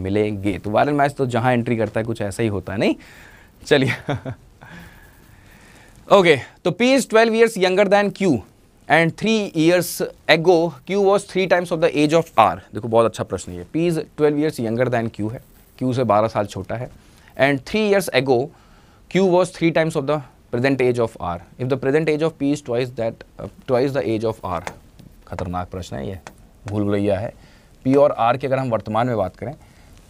मिलेंगे तो वायरल मैच तो जहां एंट्री करता है कुछ ऐसा ही होता है नहीं चलिए ओके तो P is twelve years younger than Q and three years ago Q was three times of the age of R देखो बहुत अच्छा प्रश्न है P is twelve years younger than Q है क्यू से बारह साल छोटा है and three years ago Q was three times of the present age of R if the present age of P is twice that twice the age of are खतरनाक प्रश्न है ये भूल भुलैया है पी और आर की अगर हम वर्तमान में बात करें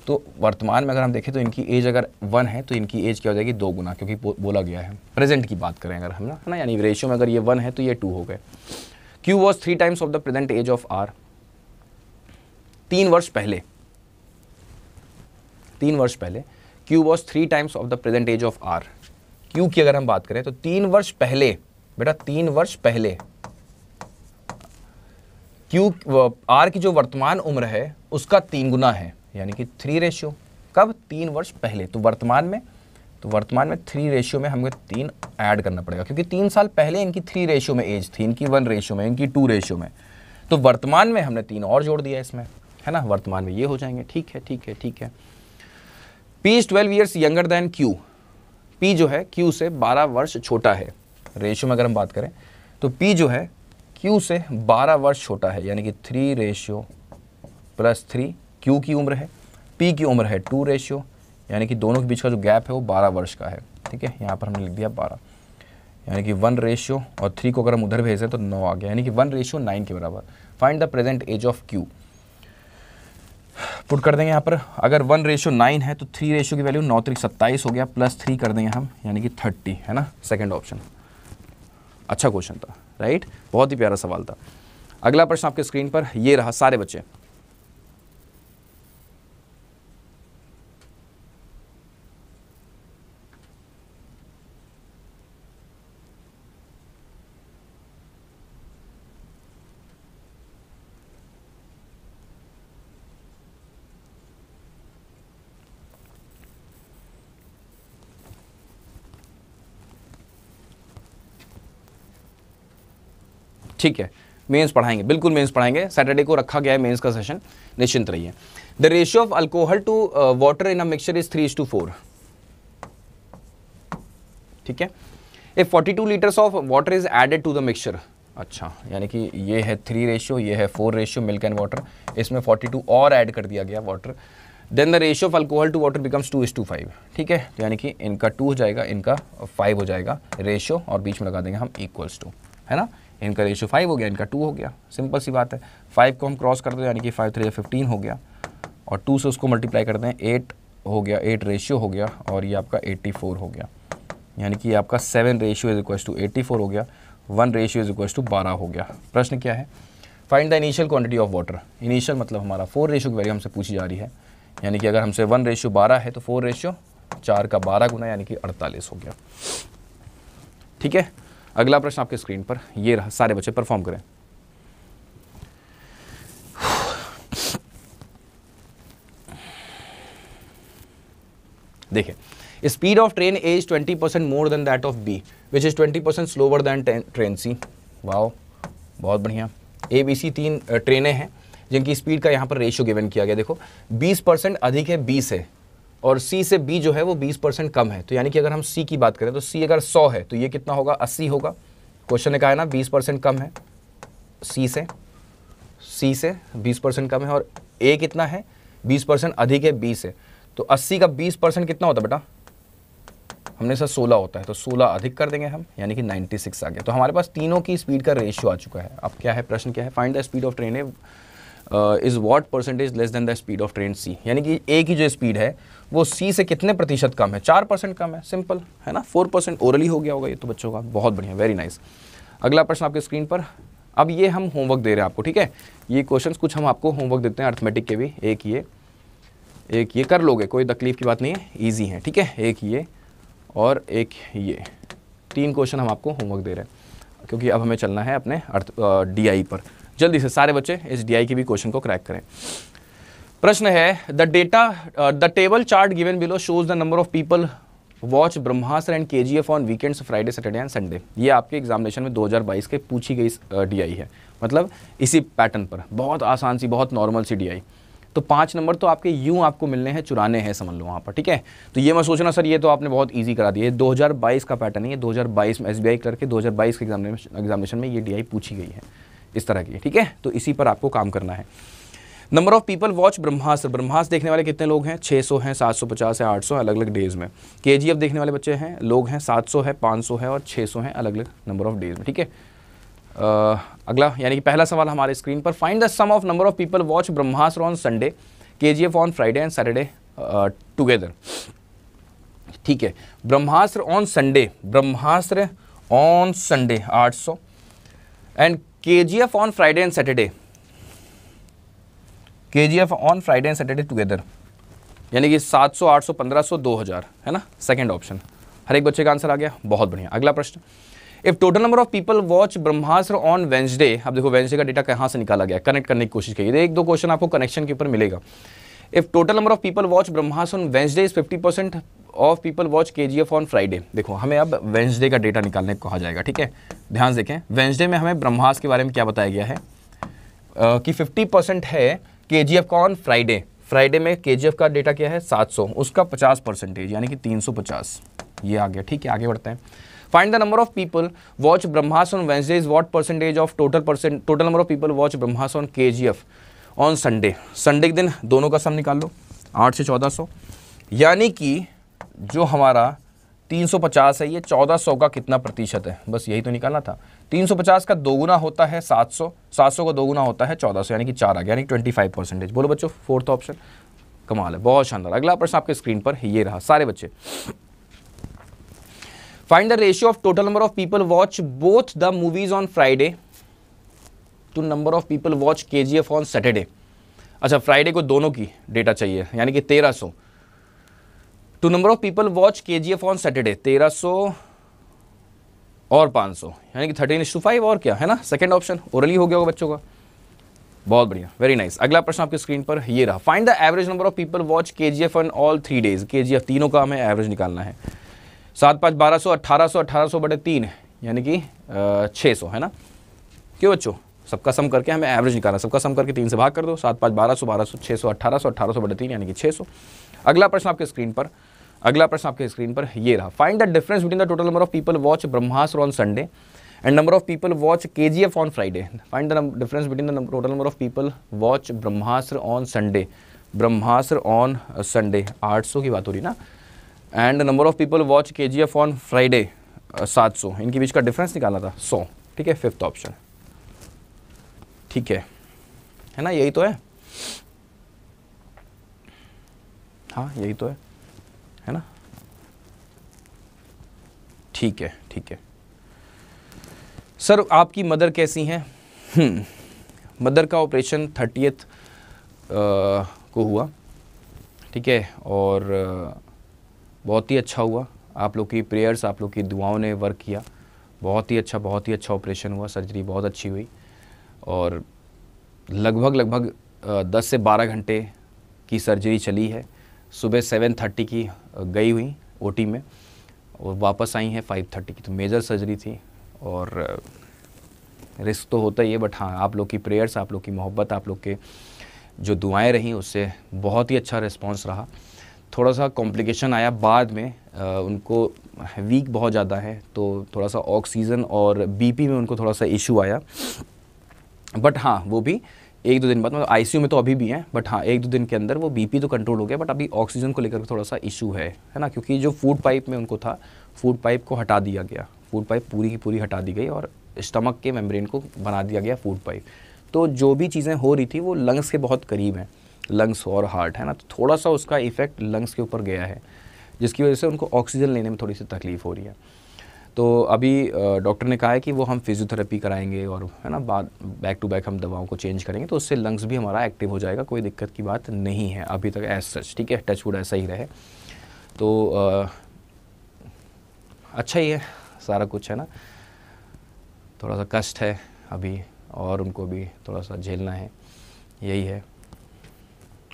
तो वर्तमान में अगर हम देखें तो इनकी एज अगर वन है तो इनकी एज क्या हो जाएगी दो गुना क्योंकि बोला गया है प्रेजेंट की बात करें अगर हम ना है ना यानी रेशियो में अगर ये वन है तो ये टू हो गए Q was three times of the present age of R तीन वर्ष पहले तीन वर्ष पहले Q was three times of the present age of R Q की अगर हम बात करें तो तीन वर्ष पहले बेटा तीन वर्ष पहले क्यू आर की जो वर्तमान उम्र है उसका तीन गुना है यानी कि थ्री रेशियो कब तीन वर्ष पहले तो वर्तमान में तो वर्तमान में थ्री रेशियो में हमें तीन ऐड करना पड़ेगा क्योंकि तीन साल पहले इनकी थ्री रेशियो में एज थी इनकी वन रेशियो में इनकी टू रेशियो में तो वर्तमान में हमने तीन और जोड़ दिया इसमें है ना वर्तमान में ये हो जाएंगे ठीक है ठीक है ठीक है P is twelve years younger than Q P जो है क्यू से बारह वर्ष छोटा है रेशियो में अगर हम बात करें तो पी जो है क्यू से बारह वर्ष छोटा है यानी कि three ratio plus three Q की उम्र है पी की उम्र है टू रेशियो यानी कि दोनों के बीच का जो गैप है वो बारह वर्ष का है ठीक है यहाँ पर हमने लिख दिया बारह यानी कि वन रेशियो और थ्री को अगर हम उधर भेजें तो नौ आ गया यानी कि वन रेशियो नाइन के बराबर find the present age of Q put कर देंगे यहाँ पर अगर वन रेशियो नाइन है तो थ्री रेशियो की वैल्यू नौ तरीक सत्ताईस हो गया प्लस थ्री कर देंगे हम यानी कि थर्टी है ना सेकेंड ऑप्शन अच्छा क्वेश्चन था राइट बहुत ही प्यारा सवाल था अगला प्रश्न आपके स्क्रीन पर ये रहा सारे बच्चे ठीक है मेंस पढ़ाएंगे बिल्कुल मेंस पढ़ाएंगे सैटरडे को रखा गया है मेंस का सेशन निश्चिंत रहिए the ratio of alcohol to water in a mixture is three to four ठीक है A forty two litres of water is added to the mixture अच्छा यानी कि ये है थ्री रेशियो ये है four ratio milk and water इसमें फोर्टी टू और ऐड कर दिया गया water then the ratio of alcohol to water becomes two is two five ठीक है यानी कि इनका टू हो जाएगा इनका फाइव हो जाएगा रेशियो और बीच में लगा देंगे हम इक्वल्स टू है ना इनका रेशो फाइव हो गया इनका टू हो गया सिंपल सी बात है फाइव को हम क्रॉस कर दो यानी कि फाइव थ्री फिफ्टीन हो गया और टू से उसको मल्टीप्लाई करते हैं एट हो गया एट रेशियो हो गया और ये आपका एट्टी फोर हो गया यानी कि आपका seven ratio is equal to eighty four हो गया one ratio is equal to बारह हो गया प्रश्न क्या है find the initial quantity of water initial मतलब हमारा फोर रेशियो की वैल्यू हमसे पूछी जा रही है यानी कि अगर हमसे वन रेशियो बारह है तो फोर रेशियो चार का बारह गुना यानी कि अड़तालीस हो गया ठीक है अगला प्रश्न आपके स्क्रीन पर ये रहा सारे बच्चे परफॉर्म करें देखिए speed of train A is twenty percent more than that of B which is twenty percent slower than train C wow बहुत बढ़िया ए बी सी तीन ट्रेनें हैं जिनकी स्पीड का यहाँ पर रेशियो गिवन किया गया देखो 20 परसेंट अधिक है बी से और सी से बी जो है वो 20 परसेंट कम है तो यानी कि अगर हम सी की बात करें तो सी अगर 100 है तो ये कितना होगा 80 होगा क्वेश्चन ने कहा है ना 20 परसेंट कम है सी से सी से 20 परसेंट कम है और ए कितना है 20 परसेंट अधिक है बी से तो 80 का 20 परसेंट कितना होता है बेटा हमने सर सोलह होता है तो सोलह अधिक कर देंगे हम यानी कि सिक्स आ गया तो हमारे पास तीनों की स्पीड का रेशियो आ चुका है अब क्या है प्रश्न क्या है find the speed of train है is what percentage less than the speed of train C यानी कि ए की जो स्पीड है वो सी से कितने प्रतिशत कम है चार परसेंट कम है सिंपल है ना फोर परसेंट ओरली हो गया होगा ये तो बच्चों का बहुत बढ़िया वेरी नाइस अगला प्रश्न आपके स्क्रीन पर अब ये हम होमवर्क दे रहे हैं आपको ठीक है ये क्वेश्चन कुछ हम आपको होमवर्क देते हैं अर्थमेटिक के भी एक ये एक ये कर लोगे कोई तकलीफ की बात नहीं है ईजी है ठीक है एक ये और एक ये तीन क्वेश्चन हम आपको होमवर्क दे रहे हैं क्योंकि अब हमें चलना है अपने अर्थ डी पर जल्दी से सारे बच्चे इस डी की भी क्वेश्चन को क्रैक करें प्रश्न है the data the table chart given below shows the number of people watch Brahmastra and K G F on weekends Friday Saturday and Sunday ये आपके एग्जामिनेशन में 2022 के पूछी गई डी आई uh, है मतलब इसी पैटर्न पर बहुत आसान सी बहुत नॉर्मल सी डी आई तो पाँच नंबर तो आपके यूँ आपको मिलने हैं चुराने हैं समझ लो वहाँ पर ठीक है तो ये मैं सोचना सर ये तो आपने बहुत ईजी करा दिया है बाईस का पैटर्न है दो हज़ार बाईस में एस बी आई करके बाईस के एग्जामिनेशन एग्जामिनेशन में ये डी आई पूछी गई है इस तरह की ठीक है तो इसी पर आपको काम करना है number of people watch Brahmastra Brahmastra देखने वाले कितने लोग हैं 600 हैं 750 है 800 है अलग अलग डेज में के देखने वाले बच्चे हैं लोग हैं 700 है 500 है और 600 हैं अलग अलग नंबर ऑफ डेज में ठीक है अगला यानी कि पहला सवाल हमारे स्क्रीन पर find the sum of number of people watch Brahmastra on Sunday के on Friday and Saturday together ठीक है Brahmastra on Sunday Brahmastra on Sunday सौ and K on Friday and Saturday K G F on Friday and Saturday together यानी कि 700, 800, 1500, 2000 है ना second option हर एक बच्चे का आंसर आ गया बहुत बढ़िया अगला प्रश्न if total number of people watch Brahmastra on Wednesday अब देखो वेंसडे का डाटा कहाँ से निकाला गया कनेक्ट करने की कोशिश करिए एक दो क्वेश्चन आपको कनेक्शन के ऊपर मिलेगा if total number of people watch Brahmastra on Wednesday is fifty percent of people watch K G F on Friday देखो हमें अब वेंसडे का डेटा निकालने को कहा जाएगा ठीक है ध्यान देखें वेंसडे में हमें ब्रह्मास्त्र के बारे में क्या बताया गया है uh, कि फिफ्टी है के जी एफ कौन फ्राइडे फ्राइडे में के जी एफ का डेटा क्या है 700 उसका 50 परसेंटेज यानी कि 350 ये आ गया ठीक है आगे बढ़ते हैं find the number of people watch Brahmastra on Wednesday is what percentage of total percent total number of people watch Brahmastra on K G F on Sunday Sunday के दिन दोनों का सम निकाल लो आठ से चौदह सौ यानी कि जो हमारा 350 है ये 1400 का कितना प्रतिशत है बस यही तो निकालना था 350 का दोगुना होता है 700 700 का दोगुना होता है 1400 यानी कि चार आ गया यानी ट्वेंटी फाइव परसेंटेज बोलो बच्चों फोर्थ ऑप्शन कमाल है बहुत शानदार अगला प्रश्न आपके स्क्रीन पर ये रहा सारे बच्चे find the ratio of total number of people watch both the movies on Friday to number of people watch K on Saturday अच्छा फ्राइडे को दोनों की डेटा चाहिए यानी कि तेरह to number of people watch K on Saturday तेरह और 500 यानी कि थर्टीन इंस टू फाइव और क्या है ना सेकंड ऑप्शन ओरली हो गया होगा बच्चों का बहुत बढ़िया वेरी नाइस अगला प्रश्न आपकी स्क्रीन पर ये रहा find the average number of people watch K G F on all three days K G F तीनों का हमें एवरेज निकालना है सात पाँच बारह सौ अट्ठारह सौ अट्ठारह सौ बटे तीन यानी कि छः सौ है ना क्यों बच्चों सबका सम करके हमें एवरेज निकालना सबका सम करके तीन से भाग कर दो सात पाँच बारह सौ बारह सौ छः सौ अट्ठारह सौ अट्ठारह सौ बटे तीन यानी कि छः सौ अगला प्रश्न आपके स्क्रीन पर अगला प्रश्न आपके स्क्रीन पर ये रहा find the difference between the total number of people watch Brahmastra on Sunday and number of people watch K G F on Friday find the difference between the total number of people watch Brahmastra on Sunday Brahmastra on Sunday 800 की बात हो रही ना and number of people watch K G F on Friday 700 इनके बीच का difference निकालना था 100 ठीक है फिफ्थ ऑप्शन ठीक है है ना यही तो है हाँ यही तो है ठीक है ठीक है सर आपकी मदर कैसी हैं हम्म, मदर का ऑपरेशन थर्टीथ को हुआ ठीक है और बहुत ही अच्छा हुआ आप लोग की प्रेयर्स आप लोग की दुआओं ने वर्क किया बहुत ही अच्छा बहुत ही अच्छा ऑपरेशन हुआ सर्जरी बहुत अच्छी हुई और लगभग लगभग दस से बारह घंटे की सर्जरी चली है सुबह सेवन थर्टी की गई हुई ओटी में और वापस आई हैं फाइव थर्टी की तो मेजर सर्जरी थी और रिस्क uh, तो होता ही है बट हाँ आप लोग की प्रेयर्स आप लोग की मोहब्बत आप लोग के जो दुआएं रहीं उससे बहुत ही अच्छा रिस्पॉन्स रहा थोड़ा सा कॉम्प्लिकेशन आया बाद में आ, uh, उनको वीक बहुत ज़्यादा है तो थोड़ा सा ऑक्सीजन और बीपी में उनको थोड़ा सा इशू आया बट हाँ वो भी एक दो दिन बाद मतलब आईसीयू में तो अभी भी हैं बट हाँ एक दो दिन के अंदर वो बीपी तो कंट्रोल हो गया बट अभी ऑक्सीजन को लेकर थोड़ा सा इशू है है ना क्योंकि जो फूड पाइप में उनको था फूड पाइप को हटा दिया गया फूड पाइप पूरी की पूरी हटा दी गई और स्टमक के मेम्ब्रेन को बना दिया गया फूड पाइप तो जो भी चीज़ें हो रही थी वो लंग्स के बहुत करीब हैं लंग्स और हार्ट है ना तो थोड़ा सा उसका इफ़ेक्ट लंग्स के ऊपर गया है जिसकी वजह से उनको ऑक्सीजन लेने में थोड़ी सी तकलीफ़ हो रही है तो अभी डॉक्टर ने कहा है कि वो हम फिजियोथेरेपी कराएंगे और है ना बाद बैक टू बैक हम दवाओं को चेंज करेंगे तो उससे लंग्स भी हमारा एक्टिव हो जाएगा कोई दिक्कत की बात नहीं है अभी तक एज सच ठीक है टच वुड ऐसा ही रहे तो आ, अच्छा ही है सारा कुछ है ना थोड़ा सा कष्ट है अभी और उनको भी थोड़ा सा झेलना है यही है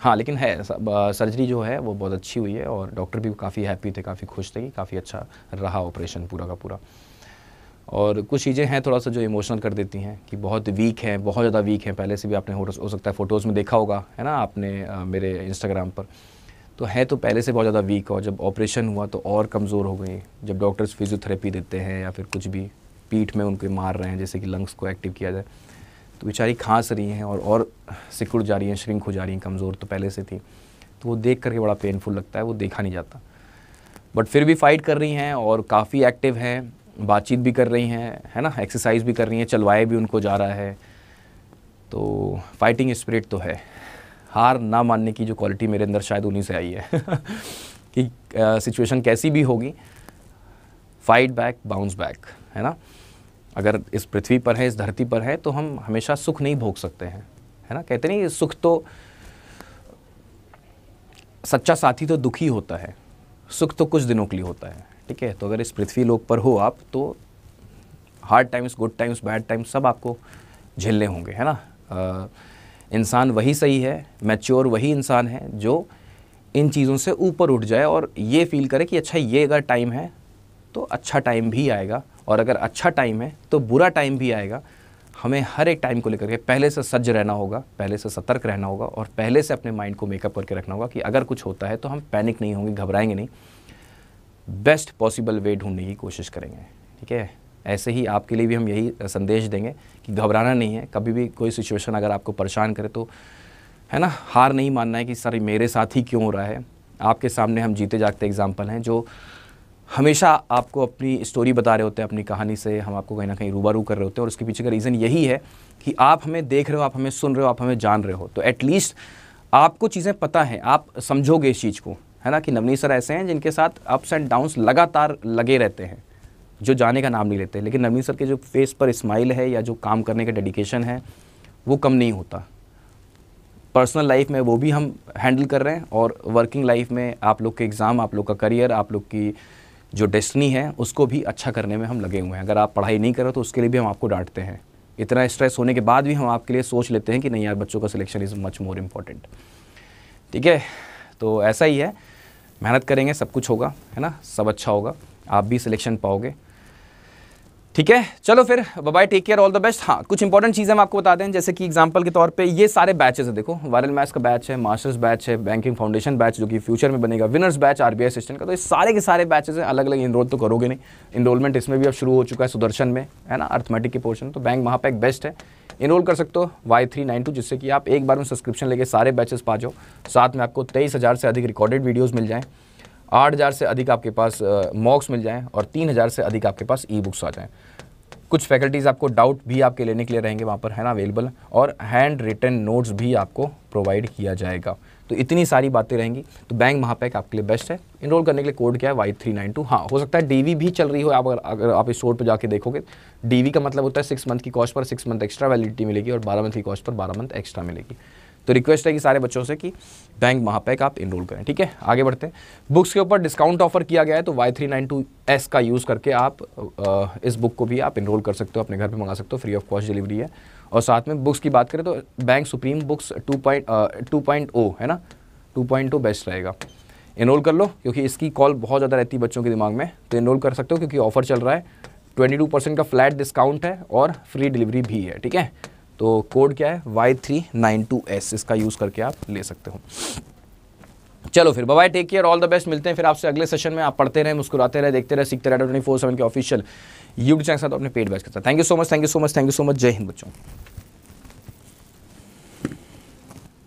हाँ लेकिन है सर्जरी जो है वो बहुत अच्छी हुई है और डॉक्टर भी काफ़ी हैप्पी थे काफ़ी खुश थे कि काफ़ी अच्छा रहा ऑपरेशन पूरा का पूरा और कुछ चीज़ें हैं थोड़ा सा जो इमोशनल कर देती हैं कि बहुत वीक हैं बहुत ज़्यादा वीक हैं पहले से भी आपने हो सकता है फ़ोटोज़ में देखा होगा है ना आपने आ, मेरे इंस्टाग्राम पर तो है तो पहले से बहुत ज़्यादा वीक और जब ऑपरेशन हुआ तो और कमज़ोर हो गई जब डॉक्टर्स फिजियोथेरेपी देते हैं या फिर कुछ भी पीठ में उनके मार रहे हैं जैसे कि लंग्स को एक्टिव किया जाए तो बेचारी खांस रही हैं और और सिकुड़ जा रही हैं श्रिंक हो जा रही हैं कमज़ोर तो पहले से थी तो वो देख करके बड़ा पेनफुल लगता है वो देखा नहीं जाता बट फिर भी फाइट कर रही हैं और काफ़ी एक्टिव हैं बातचीत भी कर रही हैं है ना एक्सरसाइज भी कर रही हैं चलवाए भी उनको जा रहा है तो फाइटिंग स्पिरिट तो है हार ना मानने की जो क्वालिटी मेरे अंदर शायद उन्हीं से आई है कि सिचुएशन कैसी भी होगी फाइट बैक बाउंस बैक है ना अगर इस पृथ्वी पर है इस धरती पर है तो हम हमेशा सुख नहीं भोग सकते हैं है ना कहते नहीं सुख तो सच्चा साथी तो दुखी होता है सुख तो कुछ दिनों के लिए होता है ठीक है तो अगर इस पृथ्वी लोक पर हो आप तो hard times good times bad times सब आपको झेलने होंगे है ना इंसान वही सही है मैच्योर वही इंसान है जो इन चीज़ों से ऊपर उठ जाए और ये फील करे कि अच्छा ये अगर टाइम है तो अच्छा टाइम भी आएगा और अगर अच्छा टाइम है तो बुरा टाइम भी आएगा हमें हर एक टाइम को लेकर के पहले से सज्ज रहना होगा पहले से सतर्क रहना होगा और पहले से अपने माइंड को मेकअप करके रखना होगा कि अगर कुछ होता है तो हम पैनिक नहीं होंगे घबराएंगे नहीं बेस्ट पॉसिबल वे ढूंढने की कोशिश करेंगे ठीक है ऐसे ही आपके लिए भी हम यही संदेश देंगे कि घबराना नहीं है कभी भी कोई सिचुएशन अगर आपको परेशान करे तो है ना हार नहीं मानना है कि सर मेरे साथ ही क्यों हो रहा है आपके सामने हम जीते जागते एग्जाम्पल हैं जो हमेशा आपको अपनी स्टोरी बता रहे होते हैं अपनी कहानी से हम आपको कहीं ना कहीं रूबरू कर रहे होते हैं और उसके पीछे का रीज़न यही है कि आप हमें देख रहे हो आप हमें सुन रहे हो आप हमें जान रहे हो तो एटलीस्ट आपको चीज़ें पता हैं आप समझोगे इस चीज़ को है ना कि नवनीत सर ऐसे हैं जिनके साथ अप्स एंड डाउन्स लगातार लगे रहते हैं जो जाने का नाम नहीं लेते लेकिन नवनीत सर के जो फेस पर स्माइल है या जो काम करने का डेडिकेशन है वो कम नहीं होता पर्सनल लाइफ में वो भी हम हैंडल कर रहे हैं और वर्किंग लाइफ में आप लोग के एग्ज़ाम आप लोग का करियर आप लोग की जो डेस्टनी है उसको भी अच्छा करने में हम लगे हुए हैं अगर आप पढ़ाई नहीं करो तो उसके लिए भी हम आपको डांटते हैं इतना स्ट्रेस होने के बाद भी हम आपके लिए सोच लेते हैं कि नहीं यार बच्चों का selection is much more important ठीक है तो ऐसा ही है मेहनत करेंगे सब कुछ होगा है ना सब अच्छा होगा आप भी सिलेक्शन पाओगे ठीक है चलो फिर bye take care all the best हाँ कुछ इंपॉर्टेंट चीज़ें हम आपको बता दें जैसे कि एग्जांपल के तौर पे ये सारे बैचेस है देखो वायरल मैच का बैच है मास्टर्स बैच है बैंकिंग फाउंडेशन बैच जो कि फ्यूचर में बनेगा विनर्स बैच आरबीआई असिस्टेंट का तो ये सारे के सारे बैचेज हैं अलग अलग इनरोल तो करोगे नहीं इनरोलमेंट इसमें भी अब शुरू हो चुका है सुदर्शन में है ना अर्थमेटिक के पोर्शन तो बैंक वहाँ पर एक बेस्ट है इनरोल कर सकते हो वाई थ्री नाइन टू जिससे कि आप एक बार में सब्सक्रिप्शन लेके सारे बैचेस पा जाओ साथ में आपको तेईस हज़ार से अधिक रिकॉर्डेड वीडियोज़ मिल जाएँ आठ हज़ार से अधिक आपके पास मॉक्स मिल जाएँ और तीन हज़ार से अधिक आपके पास ई बुक्स आ जाएँ कुछ फैकल्टीज़ आपको डाउट भी आपके लेने के लिए रहेंगे वहाँ पर है ना अवेलेबल और हैंड रिटर्न नोट्स भी आपको प्रोवाइड किया जाएगा तो इतनी सारी बातें रहेंगी तो बैंक महापैक आपके लिए बेस्ट है इनरोल करने के लिए कोड क्या है वाई थ्री नाइन टू हाँ हो सकता है डीवी भी चल रही हो आप अगर अगर आप इस स्टोर पर जाके देखोगे डीवी का मतलब होता है सिक्स मंथ की कॉस्ट पर सिक्स मंथ एक्स्ट्रा वैलिडिटी मिलेगी और बारह मंथ की कॉस्ट पर बारह मंथ एक्स्ट्रा मिलेगी तो रिक्वेस्ट है कि सारे बच्चों से कि बैंक महापैक आप इनरोल करें ठीक है आगे बढ़ते हैं बुक्स के ऊपर डिस्काउंट ऑफर किया गया है तो Y three nine two S का यूज़ करके आप आ, इस बुक को भी आप इनरोल कर सकते हो अपने घर पर मंगा सकते हो फ्री ऑफ कॉस्ट डिलीवरी है और साथ में बुक्स की बात करें तो bank supreme books two point two point O है ना टू पॉइंट ओ बेस्ट रहेगा इनरोल कर लो क्योंकि इसकी कॉल बहुत ज़्यादा रहती है बच्चों के दिमाग में तो इनरोल कर सकते हो क्योंकि ऑफर चल रहा है 22 परसेंट का फ्लैट डिस्काउंट है और फ्री डिलीवरी भी है ठीक है तो कोड क्या है Y three nine two S इसका यूज़ करके आप ले सकते हो चलो फिर bye take care all the best मिलते हैं फिर आपसे अगले सेशन में आप पढ़ते रहे मुस्कुराते रहे देखते रहे सीखते रहे ट्वेंटी फोर सेवन के ऑफिशियल यूट्यूब चैनल साथ अपने पेड बैच करता thank you so much thank you so much thank you so much जय हिंद बच्चों